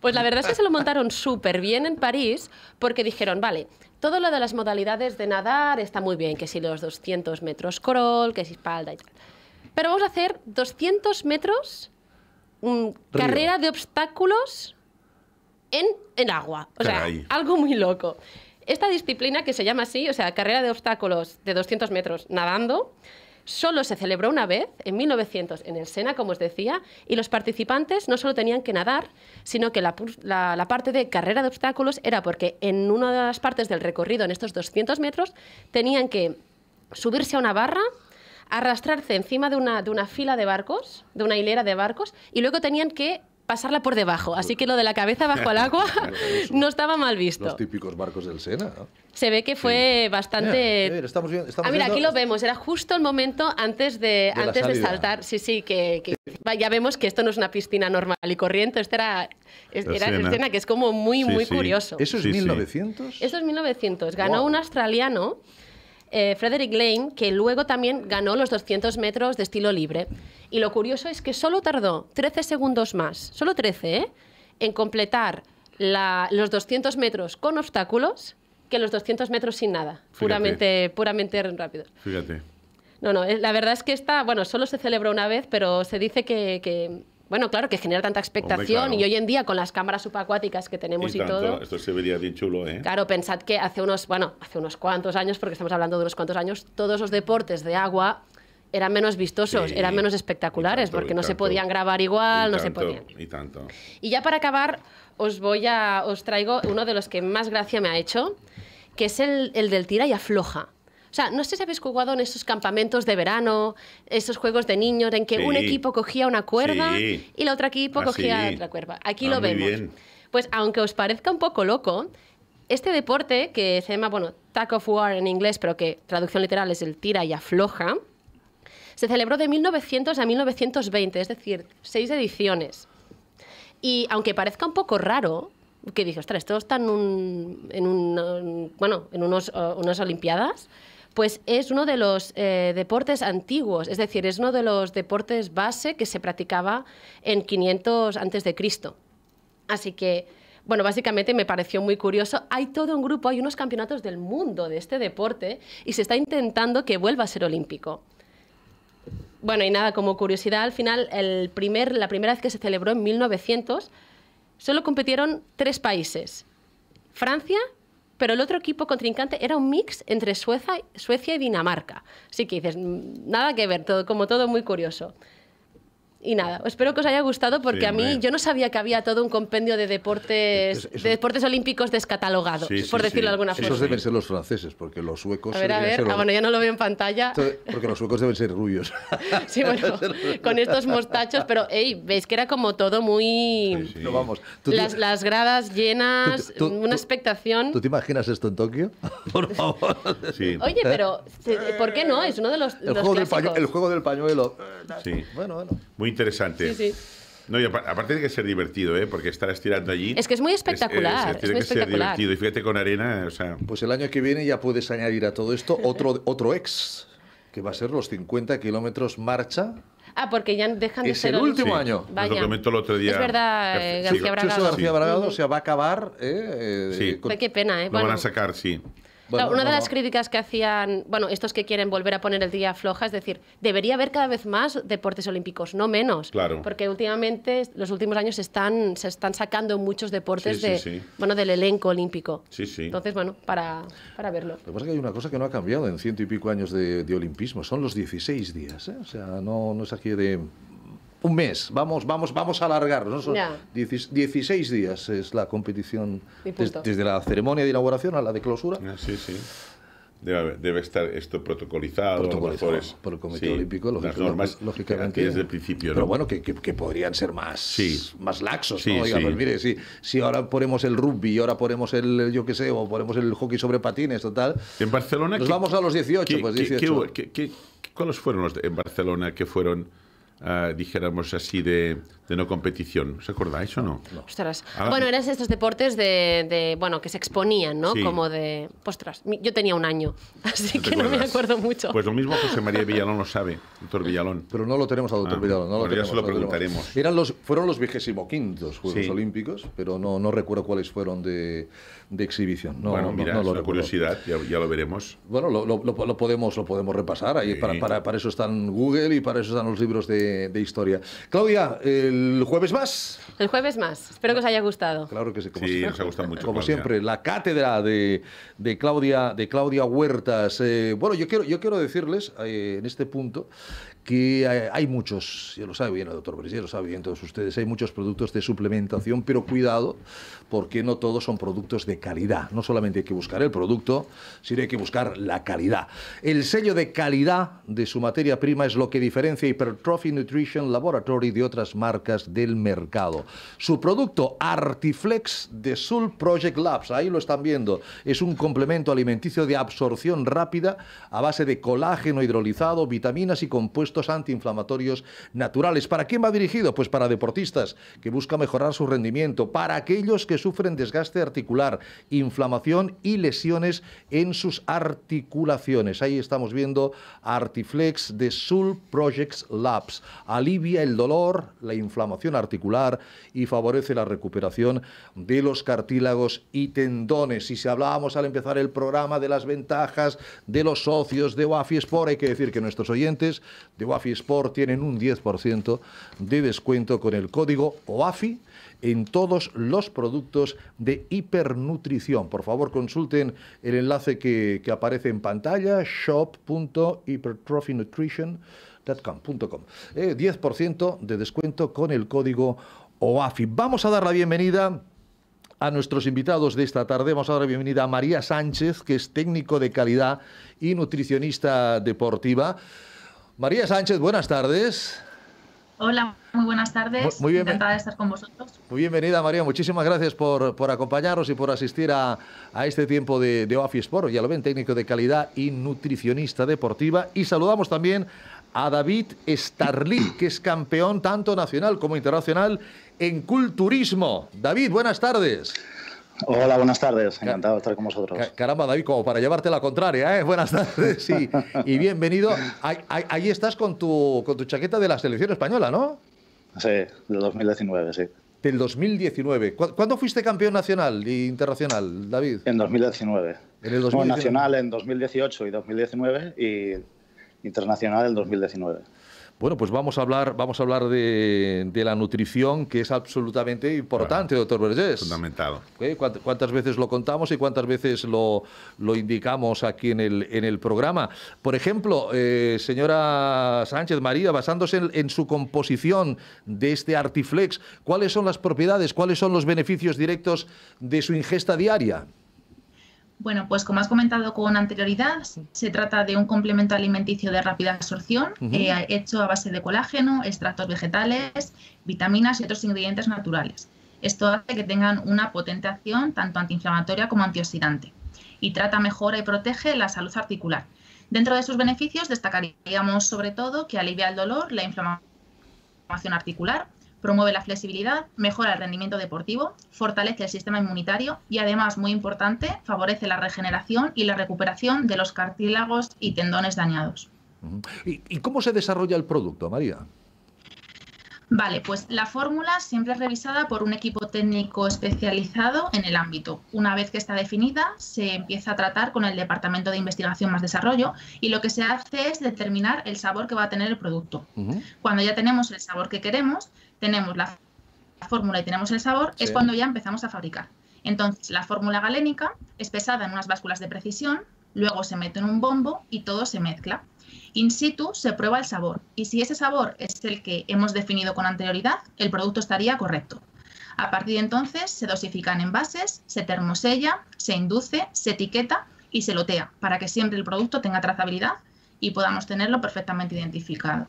Pues la verdad es que se lo montaron súper bien en París porque dijeron, vale, todo lo de las modalidades de nadar está muy bien, que si los 200 metros crawl, que si espalda y tal. Pero vamos a hacer 200 metros mm, carrera de obstáculos en, el agua. O sea, algo muy loco. Esta disciplina que se llama así, o sea, carrera de obstáculos de 200 metros nadando, solo se celebró una vez, en 1900, en el Sena, como os decía, y los participantes no solo tenían que nadar, sino que la, parte de carrera de obstáculos era porque en una de las partes del recorrido, en estos 200 metros, tenían que subirse a una barra, arrastrarse encima de una, de una, fila de barcos, de una hilera de barcos, y luego tenían que pasarla por debajo. Así que lo de la cabeza bajo el [LAUGHS] agua no estaba mal visto. Los típicos barcos del Sena. Se ve que fue bastante... estamos viendo, ah, mira, aquí lo vemos. Era justo el momento antes de, antes de saltar. Sí, sí, que, ya vemos que esto no es una piscina normal y corriente. Esta era, era escena. que es como muy, muy curioso. ¿Eso es 1900? Eso es 1900. Ganó un australiano eh, Frederick Lane, que luego también ganó los 200 metros de estilo libre. Y lo curioso es que solo tardó 13 segundos más, solo 13, ¿eh? en completar los 200 metros con obstáculos que los 200 metros sin nada, puramente, puramente rápido. Fíjate. No, no, eh, la verdad es que esta, bueno, solo se celebró una vez, pero se dice que bueno, claro, que genera tanta expectación y hoy en día con las cámaras subacuáticas que tenemos y, todo. Esto se vería bien chulo, ¿eh? Claro, pensad que hace unos, bueno, hace unos cuantos años, porque estamos hablando de unos cuantos años, todos los deportes de agua eran menos vistosos, eran menos espectaculares, porque no se podían grabar igual, no se podían. Y tanto. Y ya para acabar, os voy a, os traigo uno de los que más gracia me ha hecho, que es el del tira y afloja sea, no sé si habéis jugado en esos campamentos de verano, esos juegos de niños en que un equipo cogía una cuerda y el otro equipo ah, cogía otra cuerda. Aquí ah, lo vemos. Pues aunque os parezca un poco loco, este deporte que se llama, bueno, tack of war en inglés, pero que traducción literal es el tira y afloja, se celebró de 1900 a 1920, es decir, seis ediciones. Y aunque parezca un poco raro, que dije, ostras, esto está en, bueno, en unos, uh, unas Olimpiadas, pues es uno de los eh, deportes antiguos, es decir, es uno de los deportes base que se practicaba en 500 antes de Cristo. Así que, bueno, básicamente me pareció muy curioso. Hay todo un grupo, hay unos campeonatos del mundo de este deporte y se está intentando que vuelva a ser olímpico. Bueno, y nada, como curiosidad, al final, el primer, la primera vez que se celebró en 1900, solo compitieron tres países, Francia, pero el otro equipo contrincante era un mix entre Suecia, y Dinamarca. Así que dices, mm, nada que ver, todo, como todo muy curioso. Y nada, espero que os haya gustado porque a mí yo no sabía que había todo un compendio de deportes, de deportes olímpicos descatalogados, por decirlo de alguna forma. Esos deben ser los franceses, porque los suecos. A ver, a ver, ah, bueno, ya no lo veo en pantalla. Porque los suecos deben ser rubios. [LAUGHS] Sí, bueno, [LAUGHS] con estos mostachos, pero hey, veis que era como todo muy. No, vamos. las, gradas llenas, una expectación. ¿Tú te imaginas esto en Tokio? [LAUGHS] por favor. Oye, pero ¿Eh? ¿por qué no? Es uno de los. El, juego, del pañuelo, Sí. Bueno, bueno interesante. Sí, sí. No, y aparte de que ser divertido, ¿eh? porque estar estirando allí. Es que es muy espectacular. Eh, tiene que ser divertido. Y fíjate con arena, o sea. Pues el año que viene ya puedes añadir a todo esto otro, [LAUGHS] otro ex, que va a ser los 50 kilómetros marcha. Ah, porque ya dejan de ser. el último año. Vaya. lo comentó el otro día. Es verdad, eh, García, Bragado. García Bragado, o sea, va a acabar. Eh, sí. Qué pena, ¿eh? Lo van a sacar, sí una de las críticas que hacían, bueno, estos que quieren volver a poner el día floja, es decir, debería haber cada vez más deportes olímpicos, no menos. Claro. Porque últimamente, los últimos años, se están, se están sacando muchos deportes de, Bueno, del elenco olímpico. Sí, sí. Entonces, bueno, para, para verlo. Lo que pasa es que hay una cosa que no ha cambiado en ciento y pico años de, de olimpismo, son los 16 días. ¿eh? O sea, no, no es aquí de un mes. Vamos, vamos, vamos a alargar ¿no? 16 días es la competición desde la ceremonia de inauguración a la de clausura. Ah, sí, sí. Debe, estar esto protocolizado, por el Comité Olímpico, Las normas lógicamente desde el principio. Pero bueno, que, que, podrían ser más, más laxos, pues si, si ahora ponemos el rugby, ahora ponemos el, yo qué sé, o ponemos el hockey sobre patines, total. En Barcelona. Nos vamos a los 18, pues 18. ¿cuáles fueron los en Barcelona que fueron Ah, dijéramos así, de de no competición. ¿Os acordáis o no? no. Ah, bueno, eran estos deportes de, bueno, que se exponían, ¿no? Como de, ostras, yo tenía un año, [LAUGHS] así que no me acuerdo mucho. Pues lo mismo José María [LAUGHS] Villalón lo sabe, doctor Villalón. Pero no lo tenemos a doctor ah, Villalón, no lo tenemos, ya se lo preguntaremos. los, fueron los vigésimo Juegos Olímpicos, pero no, recuerdo cuáles fueron de, exhibición. No, bueno, mira, no, curiosidad, ya, lo veremos. Bueno, lo, podemos, lo podemos repasar, ahí para, para, eso están Google y para eso están los libros de, historia. Claudia, el el jueves más. El jueves más. Espero que os haya gustado. Claro que sí. Como siempre. ha gustado mucho. Como siempre, la cátedra de, de, Claudia, de Claudia Huertas. Eh, bueno, yo quiero, yo quiero decirles eh, en este punto que hay, muchos, ya lo sabe bien el doctor Beres, ya lo sabe bien todos ustedes, hay muchos productos de suplementación, pero cuidado, porque no todos son productos de calidad. No solamente hay que buscar el producto, sino hay que buscar la calidad. El sello de calidad de su materia prima es lo que diferencia Hypertrophy Nutrition Laboratory de otras marcas del mercado. Su producto Artiflex de Soul Project Labs, ahí lo están viendo, es un complemento alimenticio de absorción rápida a base de colágeno hidrolizado, vitaminas y compuestos antiinflamatorios naturales. ¿Para quién va dirigido? Pues para deportistas que buscan mejorar su rendimiento, para aquellos que sufren desgaste articular, inflamación y lesiones en sus articulaciones. Ahí estamos viendo Artiflex de Soul Projects Labs. Alivia el dolor, la inflamación articular y favorece la recuperación de los cartílagos y tendones. Y si hablábamos al empezar el programa de las ventajas de los socios de Wafi Sport, hay que decir que nuestros oyentes de Wafi Sport tienen un 10% de descuento con el código OAFI en todos los productos de hipernutrición. Por favor, consulten el enlace que, aparece en pantalla, shop.hypertrophynutrition.com.com. 10% eh, de descuento con el código OAFI. Vamos a dar la bienvenida a nuestros invitados de esta tarde. Vamos a dar la bienvenida a María Sánchez, que es técnico de calidad y nutricionista deportiva. María Sánchez, buenas tardes. Hola, muy buenas tardes. Muy estar con vosotros. Muy bienvenida, María. Muchísimas gracias por, por acompañarnos y por asistir a, este tiempo de, de OAFI Sport. Ya lo ven, técnico de calidad y nutricionista deportiva. Y saludamos también a David Starlit, que es campeón tanto nacional como internacional en culturismo. David, buenas tardes. Hola, buenas tardes. Encantado de estar con vosotros. Caramba, David, como para llevarte la contraria, ¿eh? [LAUGHS] Buenas tardes y, y bienvenido. Ahí, estás con tu, con tu chaqueta de la selección española, ¿no? Sí, del 2019, sí. Del 2019. ¿Cuándo fuiste campeón nacional e internacional, David? En 2019. En el 2019? nacional en 2018 y 2019 y internacional en 2019. Bueno, pues vamos a hablar, vamos a hablar de, la nutrición, que es absolutamente importante, doctor Vergés. Fundamental. ¿Eh? ¿Cuántas veces lo contamos y cuántas veces lo, lo indicamos aquí en el, en el programa? Por ejemplo, eh, señora Sánchez María, basándose en, en, su composición de este Artiflex, ¿cuáles son las propiedades, cuáles son los beneficios directos de su ingesta diaria? Bueno, pues como has comentado con anterioridad, se trata de un complemento alimenticio de rápida absorción, eh, hecho a base de colágeno, extractos vegetales, vitaminas y otros ingredientes naturales. Esto hace que tengan una potente acción tanto antiinflamatoria como antioxidante y trata, mejora y protege la salud articular. Dentro de sus beneficios destacaríamos sobre todo que alivia el dolor, la inflamación articular, promueve la flexibilidad, mejora el rendimiento deportivo, fortalece el sistema inmunitario y además, muy importante, favorece la regeneración y la recuperación de los cartílagos y tendones dañados. ¿Y, cómo se desarrolla el producto, María? Vale, pues la fórmula siempre es revisada por un equipo técnico especializado en el ámbito. Una vez que está definida, se empieza a tratar con el Departamento de Investigación más Desarrollo y lo que se hace es determinar el sabor que va a tener el producto. Cuando ya tenemos el sabor que queremos, tenemos la, fórmula y tenemos el sabor, es cuando ya empezamos a fabricar. Entonces, la fórmula galénica es pesada en unas básculas de precisión, luego se mete en un bombo y todo se mezcla. In situ se prueba el sabor y si ese sabor es el que hemos definido con anterioridad, el producto estaría correcto. A partir de entonces se dosifican envases, se termosella, se induce, se etiqueta y se lotea para que siempre el producto tenga trazabilidad y podamos tenerlo perfectamente identificado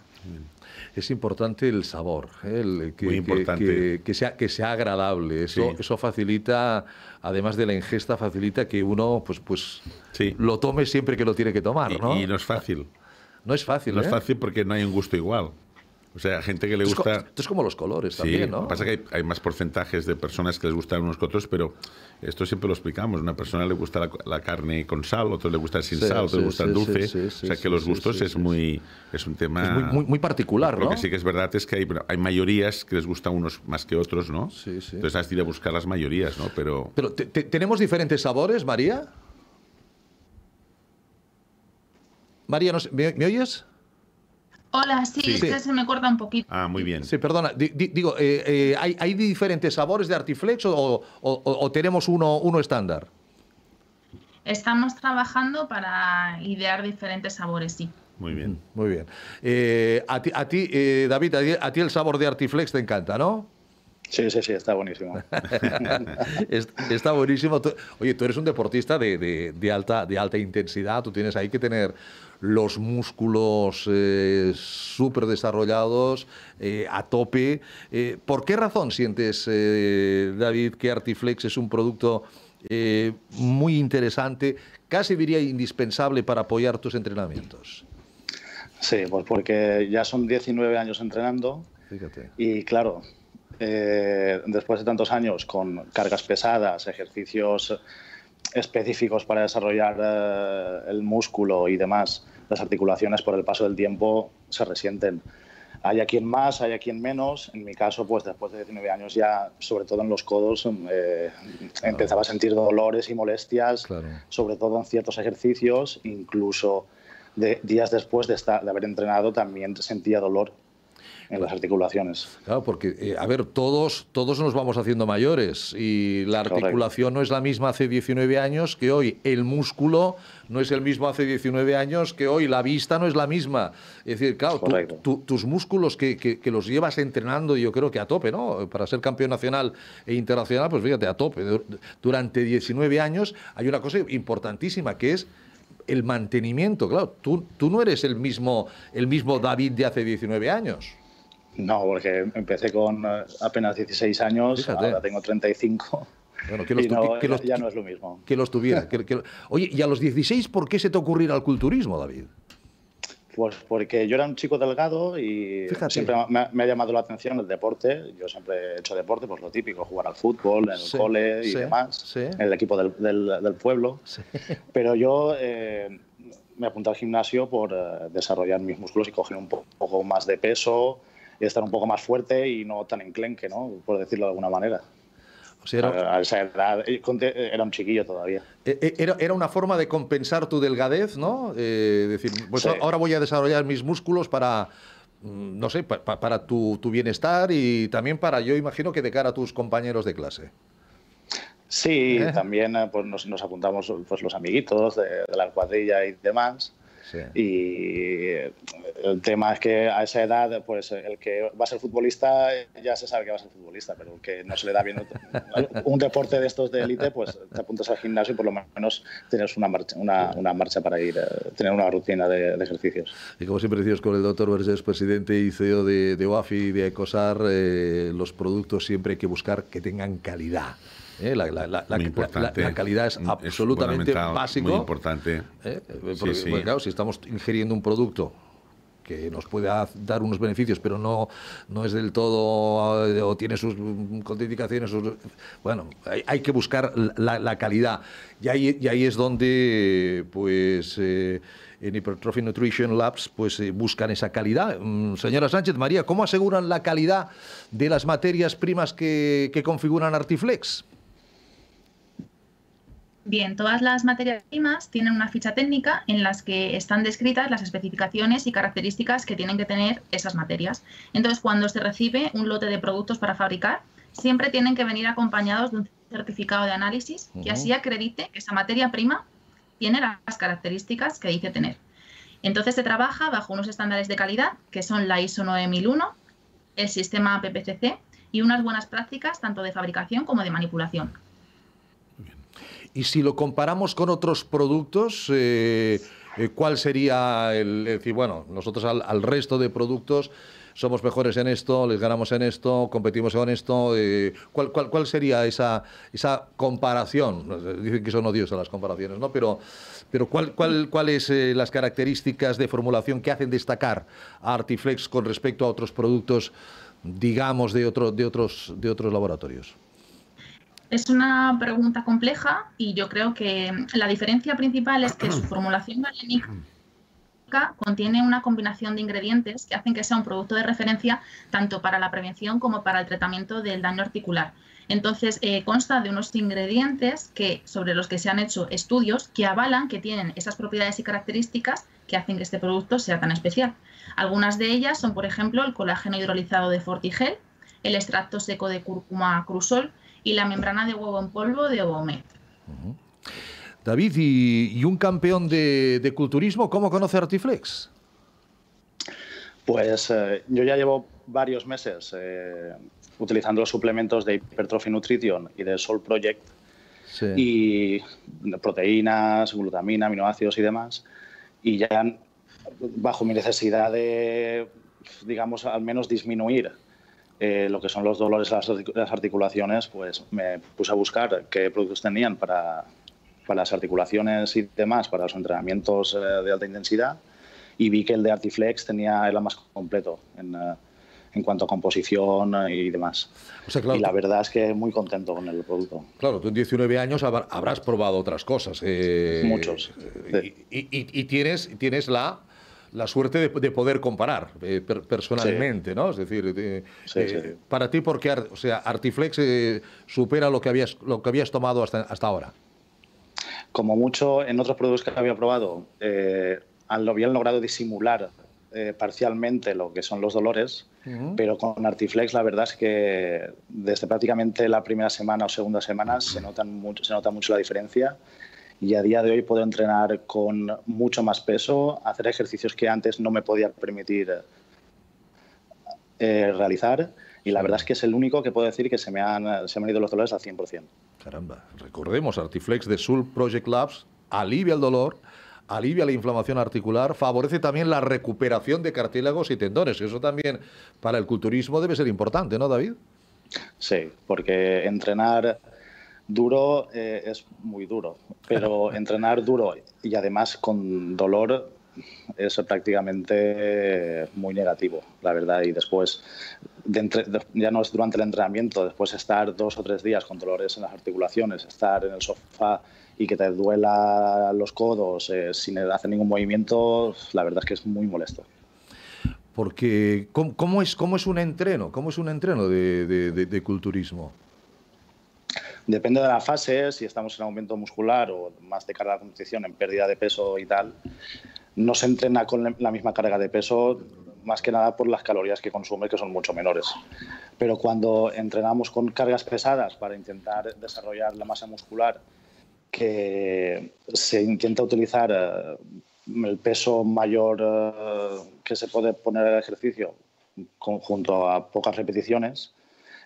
es importante el sabor, ¿eh? que, Que, sea, que sea agradable. Eso, eso facilita, además de la ingesta, facilita que uno pues, pues lo tome siempre que lo tiene que tomar. Y, ¿no? y no es fácil. No es fácil. No es ¿eh? fácil porque no hay un gusto igual. O sea, gente que le gusta. Esto es como los colores también, ¿no? pasa que hay, más porcentajes de personas que les gustan unos que otros, pero esto siempre lo explicamos. Una persona le gusta la, carne con sal, otro le gusta sin sal, otro le gusta dulce. o sea, que los gustos es muy. Es un tema. Es muy, particular, ¿no? que sí que es verdad es que hay, hay mayorías que les gusta unos más que otros, ¿no? Sí, sí. Entonces has de ir a buscar las mayorías, ¿no? Pero. pero ¿Tenemos diferentes sabores, María? María, ¿me, ¿me oyes? Hola, sí, se me corta un poquito. Ah, muy bien. Sí, perdona. digo, eh, eh, ¿hay, diferentes sabores de Artiflex o, tenemos uno, estándar? Estamos trabajando para idear diferentes sabores, sí. Muy bien. Muy bien. Eh, a ti, David, a ti, el sabor de Artiflex te encanta, ¿no? Sí, sí, sí, está buenísimo. [LAUGHS] está buenísimo. Oye, tú eres un deportista de, alta, de alta intensidad, tú tienes ahí que tener los músculos eh, súper desarrollados, eh, a tope. Eh, ¿Por qué razón sientes, David, que Artiflex es un producto muy interesante, casi diría indispensable para apoyar tus entrenamientos? Sí, pues porque ya son 19 años entrenando Fíjate. y claro, después de tantos años con cargas pesadas, ejercicios específicos para desarrollar eh, el músculo y demás, las articulaciones por el paso del tiempo se resienten. Hay a quien más, hay a quien menos. En mi caso, pues después de 19 años ya, sobre todo en los codos, em, eh, empezaba a sentir dolores y molestias, sobre todo en ciertos ejercicios, incluso de, días después de, estar, de haber entrenado también sentía dolor en las articulaciones. Claro, porque, eh, a ver, todos, todos nos vamos haciendo mayores y la articulación no es la misma hace 19 años que hoy. El músculo no es el mismo hace 19 años que hoy. La vista no es la misma. Es decir, claro, tus músculos que, que, los llevas entrenando, yo creo que a tope, ¿no? Para ser campeón nacional e internacional, pues fíjate, a tope. Durante 19 años hay una cosa importantísima que es el mantenimiento. Claro, tú, tú no eres el mismo, el mismo David de hace 19 años. No, porque empecé con eh, apenas 16 años, ahora tengo 35. Bueno, que los, [LAUGHS] y ya no es lo mismo. Que los tuviera. Oye, ¿y a los 16 por qué se te ocurrió al culturismo, David? Pues porque yo era un chico delgado y siempre me ha, llamado la atención el deporte. Yo siempre he hecho deporte, pues lo típico, jugar al fútbol, en el cole y demás, en el equipo del, pueblo. [LAUGHS] Pero yo eh, me apunté al gimnasio por eh, desarrollar mis músculos y coger un poco más de peso, y estar un poco más fuerte y no tan enclenque, ¿no? Por decirlo de alguna manera. era... A esa edad, eh, eh, era un chiquillo todavía. Eh, era, una forma de compensar tu delgadez, ¿no? decir, pues ahora voy a desarrollar mis músculos para, mm, no sé, para, tu, bienestar y también para, yo imagino que de cara a tus compañeros de clase. Sí, también pues, nos, apuntamos pues, los amiguitos de, de la cuadrilla y demás y eh, el tema es que a esa edad, pues el que va a ser futbolista ya se sabe que va a ser futbolista, pero el que no se le da bien un deporte de estos de élite, pues te apuntas al gimnasio y por lo menos tienes una marcha, una, una marcha para ir, eh, tener una rutina de, ejercicios. Y como siempre decías con el doctor Vergés, presidente y CEO de, de OAFI de Ecosar, eh, los productos siempre hay que buscar que tengan calidad. Eh, la, calidad es, absolutamente básico. Muy importante. Eh, eh, claro, si estamos ingiriendo un producto que nos puede dar unos beneficios, pero no, no es del todo, o tiene sus contraindicaciones. bueno, hay, que buscar la, calidad. Y ahí, es donde, pues, en Hypertrophy Nutrition Labs, pues, buscan esa calidad. Mm, señora Sánchez María, ¿cómo aseguran la calidad de las materias primas que, que configuran Artiflex? Bien, todas las materias primas tienen una ficha técnica en las que están descritas las especificaciones y características que tienen que tener esas materias. Entonces, cuando se recibe un lote de productos para fabricar, siempre tienen que venir acompañados de un certificado de análisis que así acredite que esa materia prima tiene las características que dice tener. Entonces se trabaja bajo unos estándares de calidad que son la ISO 9001, el sistema PPCC y unas buenas prácticas tanto de fabricación como de manipulación. Y si lo comparamos con otros productos, eh, eh, ¿cuál sería el decir, bueno, nosotros al, resto de productos somos mejores en esto, les ganamos en esto, competimos en esto? Eh, ¿cuál, cuál, sería esa, esa comparación? Dicen que son odiosas las comparaciones, ¿no? Pero, pero ¿cuáles cuál, las características de formulación que hacen destacar a Artiflex con respecto a otros productos, digamos, de, de, otros, de otros laboratorios? Es una pregunta compleja y yo creo que la diferencia principal es que su [CLEARS THROAT] formulación galénica contiene una combinación de ingredientes que hacen que sea un producto de referencia tanto para la prevención como para el tratamiento del daño articular. Entonces, eh, consta de unos ingredientes que, sobre los que se han hecho estudios que avalan que tienen esas propiedades y características que hacen que este producto sea tan especial. Algunas de ellas son, por ejemplo, el colágeno hidrolizado de Fortigel, el extracto seco de cúrcuma crusol, y la membrana de huevo en polvo de Obomet. David, y, un campeón de, culturismo, ¿cómo conoce Artiflex? Pues eh, yo ya llevo varios meses eh, utilizando los suplementos de Hypertrophy Nutrition y de Soul Project sí. y proteínas, glutamina, aminoácidos y demás. Y ya bajo mi necesidad de, digamos, al menos disminuir eh, lo que son los dolores a las articulaciones, pues me puse a buscar qué productos tenían para, para las articulaciones y demás, para los entrenamientos eh, de alta intensidad, y vi que el de Artiflex tenía, el más completo en, eh, en cuanto a composición y demás. y la verdad es que muy contento con el producto. Claro, tú en 19 años habrás probado otras cosas. Muchos. Y, y, y, tienes, tienes la la suerte de, poder comparar eh, personalmente, ¿no? Es decir, eh, para ti, porque o sea, Artiflex eh, supera lo que habías, lo que habías tomado hasta, hasta ahora? Como mucho en otros productos que había probado, lo habían logrado disimular parcialmente lo que son los dolores, pero con Artiflex la verdad es que desde prácticamente la primera semana o segunda semana se, notan mucho, se nota mucho la diferencia y a día de hoy puedo entrenar con mucho más peso, hacer ejercicios que antes no me podía permitir eh, realizar y la verdad es que es el único que puedo decir que se me han, se me han ido los dolores al 100%. Caramba, recordemos, Artiflex de Soul Project Labs alivia el dolor, alivia la inflamación articular, favorece también la recuperación de cartílagos y tendones. Eso también para el culturismo debe ser importante, ¿no, David? Sí, porque entrenar duro eh, es muy duro, pero entrenar duro y además con dolor es prácticamente muy negativo, la verdad. Y después, de ya no es durante el entrenamiento, después estar dos o tres días con dolores en las articulaciones, estar en el sofá y que te duela los codos eh, sin hacer ningún movimiento, la verdad es que es muy molesto. Porque, ¿cómo, es, cómo es un entreno? ¿Cómo es un entreno de culturismo? Depende de la fase, si estamos en aumento muscular o más de carga de competición, en pérdida de peso y tal, no se entrena con la misma carga de peso, más que nada por las calorías que consume, que son mucho menores. Pero cuando entrenamos con cargas pesadas para intentar desarrollar la masa muscular, que se intenta utilizar eh, el peso mayor eh, que se puede poner al ejercicio junto a pocas repeticiones,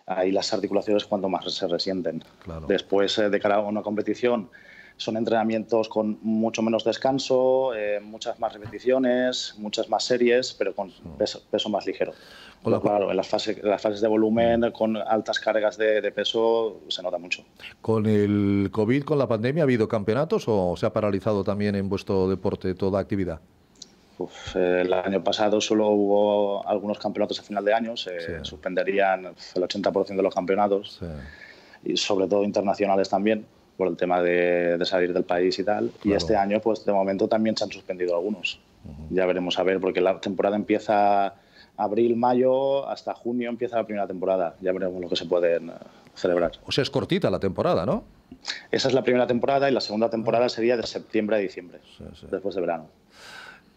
ahí las articulaciones cuando más se resienten. Después, eh, de cara a una competición, son entrenamientos con mucho menos descanso, eh, muchas más repeticiones, muchas más series, pero con peso, más ligero. claro, en las, fases, las fases de volumen, con altas cargas de, de, peso, se nota mucho. ¿Con el COVID, con la pandemia, ha habido campeonatos o se ha paralizado también en vuestro deporte toda actividad? Pues el año pasado solo hubo algunos campeonatos a final de año, se suspenderían el 80% de los campeonatos, y sobre todo internacionales también, por el tema de, salir del país y tal. Y este año, pues de momento también se han suspendido algunos. Ya veremos a ver, porque la temporada empieza abril, mayo, hasta junio empieza la primera temporada. Ya veremos lo que se pueden eh, celebrar. O sea, es cortita la temporada, ¿no? Esa es la primera temporada y la segunda temporada sería de septiembre a diciembre, después de verano.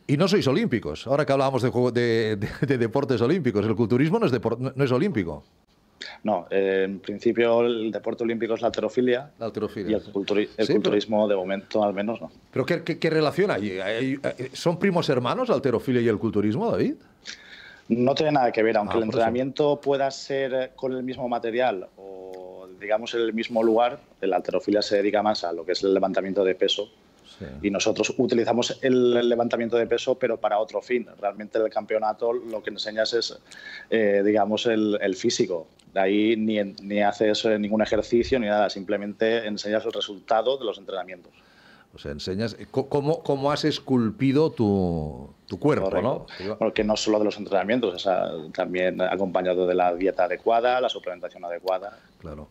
Y no sois olímpicos. Ahora que hablábamos de, de, de, deportes olímpicos, el culturismo no es, olímpico. No, eh, en principio el deporte olímpico es la alterofilia. Y el, culturismo de momento al menos no. ¿Pero qué, relación hay? Eh, ¿Son primos hermanos la alterofilia y el culturismo, David? No tiene nada que ver, aunque ah, el entrenamiento pueda ser con el mismo material o digamos en el mismo lugar, la alterofilia se dedica más a lo que es el levantamiento de peso y nosotros utilizamos el levantamiento de peso, pero para otro fin. Realmente el campeonato lo que enseñas es, eh, digamos, el, físico. De ahí ni, ni haces eh, ningún ejercicio ni nada, simplemente enseñas el resultado de los entrenamientos. O sea, enseñas eh, cómo, cómo has esculpido tu, tu cuerpo, ¿no? Porque no solo de los entrenamientos, también acompañado de la dieta adecuada, la suplementación adecuada. Claro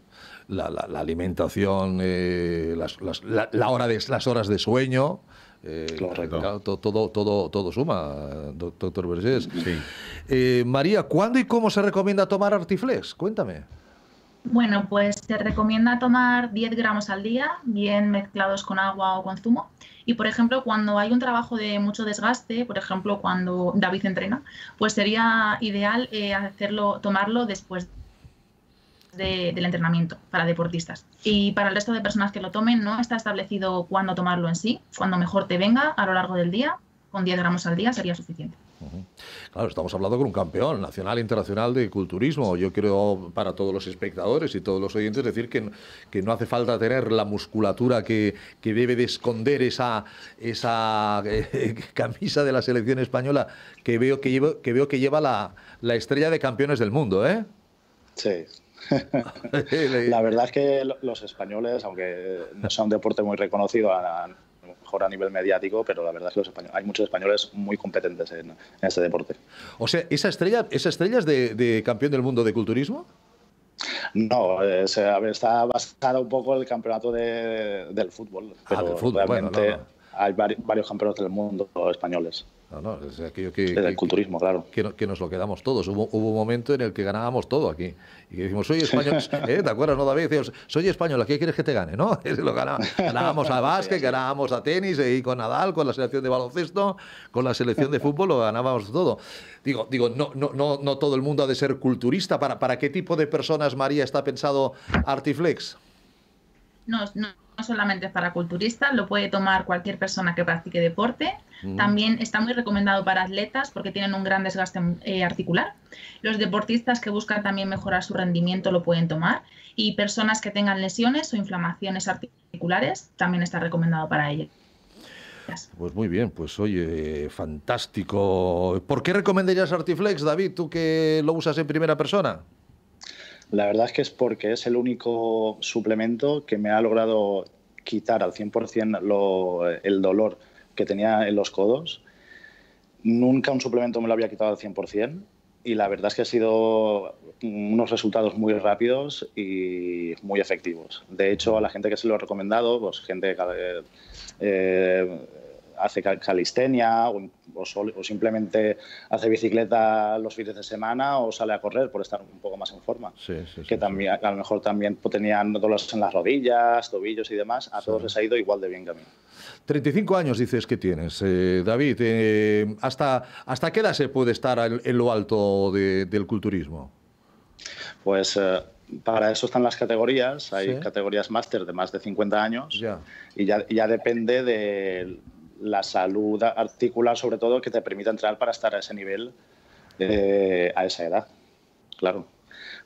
la, alimentación, eh, las, la, hora de, las horas de sueño. Eh, todo, todo, todo, suma, doctor Vergés. Eh, María, ¿cuándo y cómo se recomienda tomar Artiflex? Cuéntame. Bueno, pues se recomienda tomar 10 gramos al día, bien mezclados con agua o con zumo. Y por ejemplo, cuando hay un trabajo de mucho desgaste, por ejemplo, cuando David entrena, pues sería ideal hacerlo, tomarlo después del entrenamiento para deportistas. Y para el resto de personas que lo tomen, no está establecido cuándo tomarlo en sí, cuando mejor te venga a lo largo del día, con 10 gramos al día sería suficiente. Claro, estamos hablando con un campeón nacional e internacional de culturismo. Yo creo para todos los espectadores y todos los oyentes decir que, que no hace falta tener la musculatura que, que debe de esconder esa, esa eh, [LAUGHS] camisa de la selección española que veo que lleva, que veo que lleva la, la estrella de campeones del mundo. ¿eh? Sí, [LAUGHS] la verdad es que los españoles, aunque no sea un deporte muy reconocido, a, mejor a nivel mediático, pero la verdad es que hay muchos españoles muy competentes en, este deporte. O sea, ¿esa estrella, es de, campeón del mundo de culturismo? No, eh, está basado un poco en el campeonato del fútbol, ah, pero hay varios, varios campeonatos del mundo españoles. No, aquello que, el culturismo, claro. Que, nos lo quedamos todos. Hubo, un momento en el que ganábamos todo aquí. Y decimos, soy español, [LAUGHS] ¿eh? ¿te acuerdas, no, David? soy español, ¿a qué quieres que te gane? ¿No? [LAUGHS] ganábamos, a [LAUGHS] básquet, ganábamos a tenis, eh, y con Nadal, con la selección de baloncesto, con la selección de fútbol, lo ganábamos todo. Digo, digo no, no, no, no todo el mundo ha de ser culturista. ¿Para, para qué tipo de personas, María, está pensado Artiflex? No, no no solamente es para culturistas, lo puede tomar cualquier persona que practique deporte. También está muy recomendado para atletas porque tienen un gran desgaste eh, articular. Los deportistas que buscan también mejorar su rendimiento lo pueden tomar. Y personas que tengan lesiones o inflamaciones articulares también está recomendado para ellos. Pues muy bien, pues oye, fantástico. ¿Por qué recomendarías Artiflex, David, tú que lo usas en primera persona? La verdad es que es porque es el único suplemento que me ha logrado quitar al 100% lo, el dolor que tenía en los codos. Nunca un suplemento me lo había quitado al 100% y la verdad es que ha sido unos resultados muy rápidos y muy efectivos. De hecho, a la gente que se lo ha recomendado, pues gente eh, hace calistenia o, simplemente hace bicicleta los fines de semana o sale a correr por estar un poco más en forma. que también, a lo mejor también tenían dolores en las rodillas, tobillos y demás. A todos les ha ido igual de bien que a mí. 35 años dices que tienes, eh, David. Eh, ¿hasta, ¿Hasta qué edad se puede estar en lo alto del culturismo? Pues... Eh, para eso están las categorías. Hay categorías máster de más de 50 años y ya, depende del la salud articular, sobre todo, que te permita entrar para estar a ese nivel eh, a esa edad. Claro.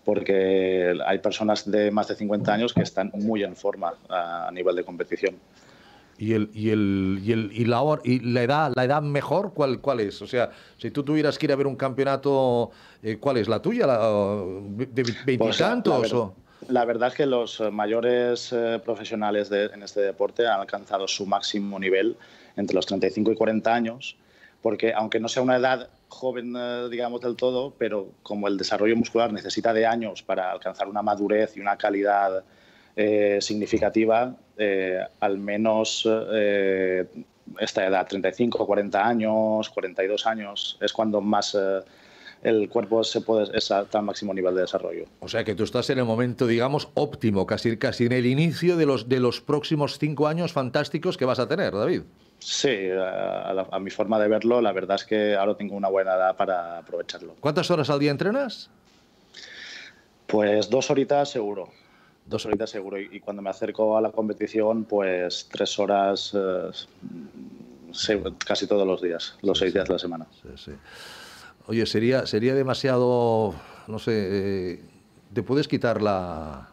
Porque hay personas de más de 50 años que están muy en forma a, nivel de competición. ¿Y, el, y, el, y, el, y, la, edad, la edad mejor ¿cuál, cuál es? O sea, si tú tuvieras que ir a ver un campeonato, eh, ¿cuál es la tuya? La, ¿De veintitantos? Pues, o... La verdad es que los mayores eh, profesionales de, en este deporte han alcanzado su máximo nivel entre los 35 y 40 años, porque aunque no sea una edad joven, eh, digamos, del todo, pero como el desarrollo muscular necesita de años para alcanzar una madurez y una calidad eh, significativa, eh, al menos esta edad, 35, 40 años, 42 años, es cuando más el cuerpo se puede estar al máximo nivel de desarrollo. O sea que tú estás en el momento, digamos, óptimo, casi, casi en el inicio de los, de los próximos cinco años fantásticos que vas a tener, David. Sí, a, mi forma de verlo, la verdad es que ahora tengo una buena edad para aprovecharlo. ¿Cuántas horas al día entrenas? Pues dos horitas seguro. Dos horitas seguro. Y, cuando me acerco a la competición, pues tres horas eh, casi todos los días, los seis días de la semana. Sí, Oye, sería, sería demasiado, no sé, eh, ¿te puedes quitar la,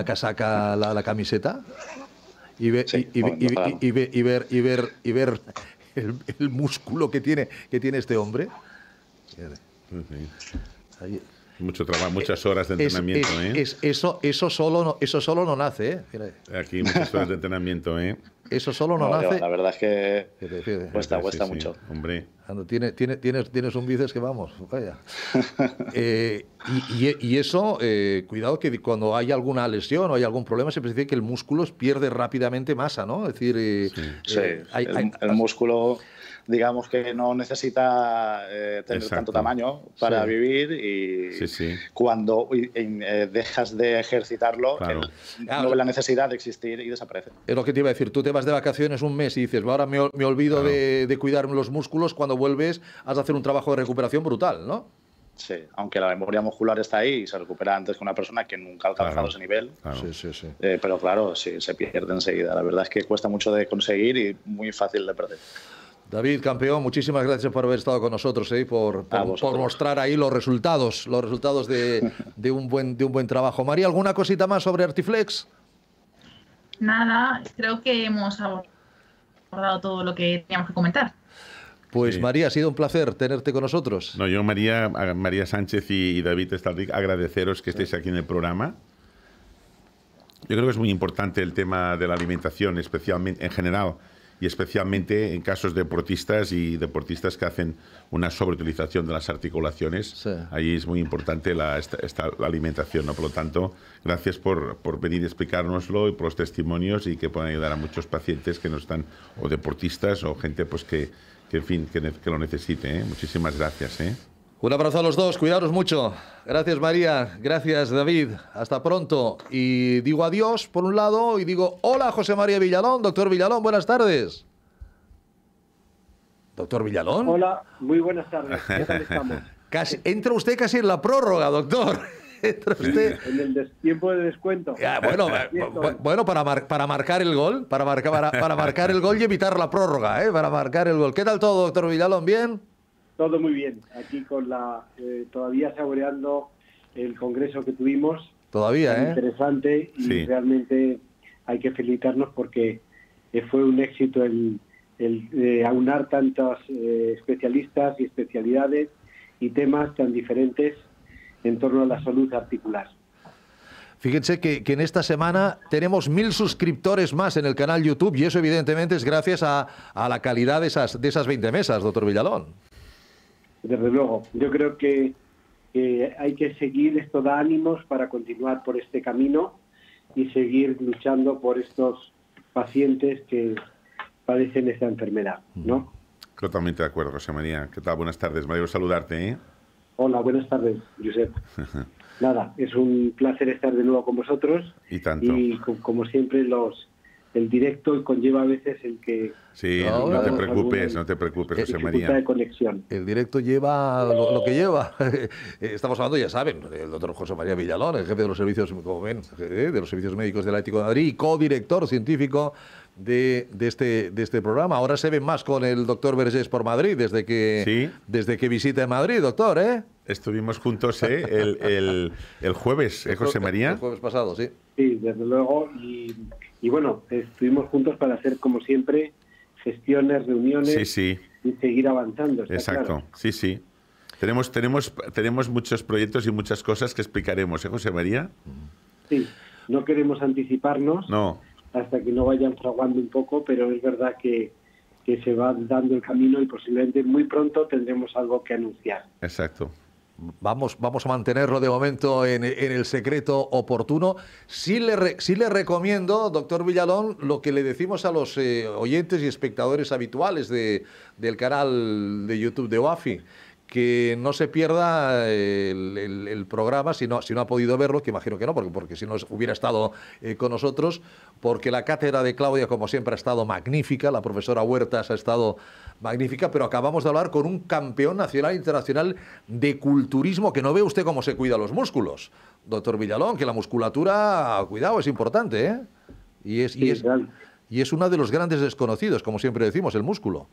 [LAUGHS] casaca, la camiseta? y ver y ver y ver el, músculo que tiene que tiene este hombre. Mucho trabajo, eh, muchas horas de entrenamiento, ¿eh? eso, eso, solo no, eso solo no nace, ¿eh? Aquí muchas horas de entrenamiento, ¿eh? Eso solo no, nace. La verdad es que cuesta, cuesta mucho. hombre. tiene, tiene, tienes, tienes un bíceps que vamos, vaya. [LAUGHS] Eh, y, eso, eh, cuidado que cuando hay alguna lesión o hay algún problema, se dice que el músculo pierde rápidamente masa, ¿no? Es decir, eh, el, músculo digamos que no necesita eh, tener tanto tamaño para vivir y cuando eh, dejas de ejercitarlo, no ve la necesidad de existir y desaparece. Es lo que te iba a decir, tú te vas de vacaciones un mes y dices, ahora me, olvido de, de cuidar los músculos, cuando vuelves has de hacer un trabajo de recuperación brutal, ¿no? Sí, aunque la memoria muscular está ahí y se recupera antes que una persona que nunca ha alcanzado ese nivel. Sí, sí, sí. Eh, pero claro, sí, se pierde enseguida. La verdad es que cuesta mucho de conseguir y muy fácil de perder. David, campeón, muchísimas gracias por haber estado con nosotros eh, y por, por, mostrar ahí los resultados, los resultados de, un buen, de un buen trabajo. María, ¿alguna cosita más sobre Artiflex? Nada, creo que hemos abordado todo lo que teníamos que comentar. Pues María, ha sido un placer tenerte con nosotros. No, yo María, María Sánchez y, David Estaldric, agradeceros que estéis aquí en el programa. Yo creo que es muy importante el tema de la alimentación, especialmente en general, y especialmente en casos de deportistas y deportistas que hacen una sobreutilización de las articulaciones. Ahí es muy importante la, alimentación, ¿no? Por lo tanto, gracias por, por venir a explicárnoslo y por los testimonios y que puedan ayudar a muchos pacientes que no están, o deportistas o gente pues que, que en fin, lo necesite. ¿eh? Muchísimas gracias. ¿eh? Un abrazo a los dos, cuidaros mucho. Gracias María, gracias David, hasta pronto. Y digo adiós por un lado y digo hola José María Villalón, doctor Villalón, buenas tardes. Doctor Villalón. Hola, muy buenas tardes. ¿Qué estamos? [LAUGHS] entra usted casi en la prórroga, doctor. [LAUGHS] En el tiempo de descuento. [LAUGHS] bueno, para, para marcar el gol, para, marcar marcar el gol y evitar la prórroga, ¿eh? para marcar el gol. ¿Qué tal todo, doctor Villalón? ¿Bien? Todo muy bien, aquí con la eh, todavía saboreando el congreso que tuvimos. Todavía, ¿eh? Interesante y realmente hay que felicitarnos porque eh, fue un éxito el, el eh, aunar tantos especialistas y especialidades y temas tan diferentes en torno a la salud articular. Fíjense que, en esta semana tenemos mil suscriptores más en el canal YouTube y eso evidentemente es gracias a, a la calidad de esas, de esas 20 mesas, doctor Villalón desde luego. Yo creo que hay que seguir esto da ánimos para continuar por este camino y seguir luchando por estos pacientes que padecen esta enfermedad, ¿no? Mm. Totalmente de acuerdo, José María. ¿Qué tal? Buenas tardes. Me saludarte. ¿eh? Hola, buenas tardes, Josep. [LAUGHS] Nada, es un placer estar de nuevo con vosotros. Y tanto. Y como siempre, los el directo conlleva a veces el que... Sí, no, te preocupes, no te preocupes, José María. De conexión. El directo lleva lo, que lleva. [LAUGHS] Eh, estamos hablando, ya saben, del doctor José María Villalón, el jefe de los servicios, como ven, eh, de los servicios médicos del Ático de Madrid y codirector científico de, este, este programa. Ahora se ve más con el doctor Vergés por Madrid desde que, desde que visita Madrid, doctor, ¿eh? Estuvimos juntos ¿eh? el, jueves, ¿eh, José María? El jueves pasado, sí. Sí, desde luego. Y, bueno, estuvimos juntos para hacer, como siempre, gestiones, reuniones y seguir avanzando. Exacto, sí, sí. Tenemos, tenemos, tenemos muchos proyectos y muchas cosas que explicaremos, ¿eh, José María? Sí, no queremos anticiparnos. No hasta que no vayan fraguando un poco, pero es verdad que, se va dando el camino y posiblemente muy pronto tendremos algo que anunciar. Exacto. Vamos, vamos a mantenerlo de momento en, el secreto oportuno. Sí le, le recomiendo, doctor Villalón, lo que le decimos a los eh, oyentes y espectadores habituales de, del canal de YouTube de WAFI, que no se pierda el, programa, si no, si no ha podido verlo, que imagino que no, porque, porque si no hubiera estado eh, con nosotros, porque la cátedra de Claudia, como siempre, ha estado magnífica, la profesora Huertas ha estado magnífica, pero acabamos de hablar con un campeón nacional e internacional de culturismo, que no ve usted cómo se cuida los músculos, doctor Villalón, que la musculatura, cuidado, es importante, ¿eh? Y es, y es, y es uno de los grandes desconocidos, como siempre decimos, el músculo.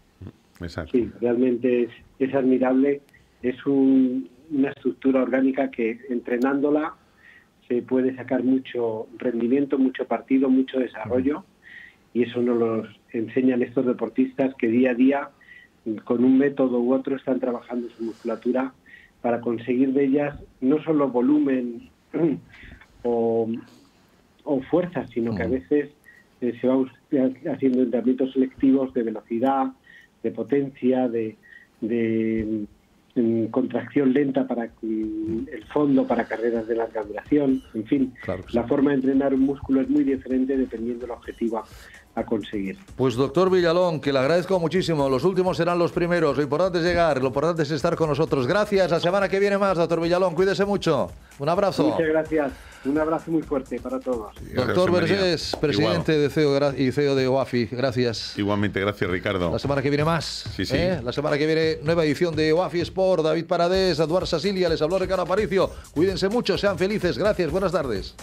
Sí, realmente es, admirable. Es una estructura orgánica que entrenándola se puede sacar mucho rendimiento, mucho partido, mucho desarrollo. Y eso nos lo enseñan estos deportistas que día a día, con un método u otro, están trabajando su musculatura para conseguir de ellas no solo volumen [CLEARS THROAT] o, fuerza, sino que a mm. veces eh, se va haciendo entrenamientos selectivos de velocidad, de potencia, de, de mm, contracción lenta para mm, el fondo, para carreras de larga duración, en fin, la forma de entrenar un músculo es muy diferente dependiendo del objetivo a conseguir. Pues doctor Villalón, que le agradezco muchísimo. Los últimos serán los primeros. Lo importante es llegar, lo importante es estar con nosotros. Gracias. La semana que viene más, doctor Villalón. Cuídese mucho. Un abrazo. Muchas gracias. Un abrazo muy fuerte para todos. Doctor Vergés, presidente de CEO y CEO de OAFI. Gracias. Igualmente, gracias Ricardo. La semana que viene más. Sí, sí. ¿eh? La semana que viene nueva edición de OAFI Sport. David Paradés, Eduardo Sasilia, les habló Ricardo Aparicio. Cuídense mucho, sean felices. Gracias, buenas tardes.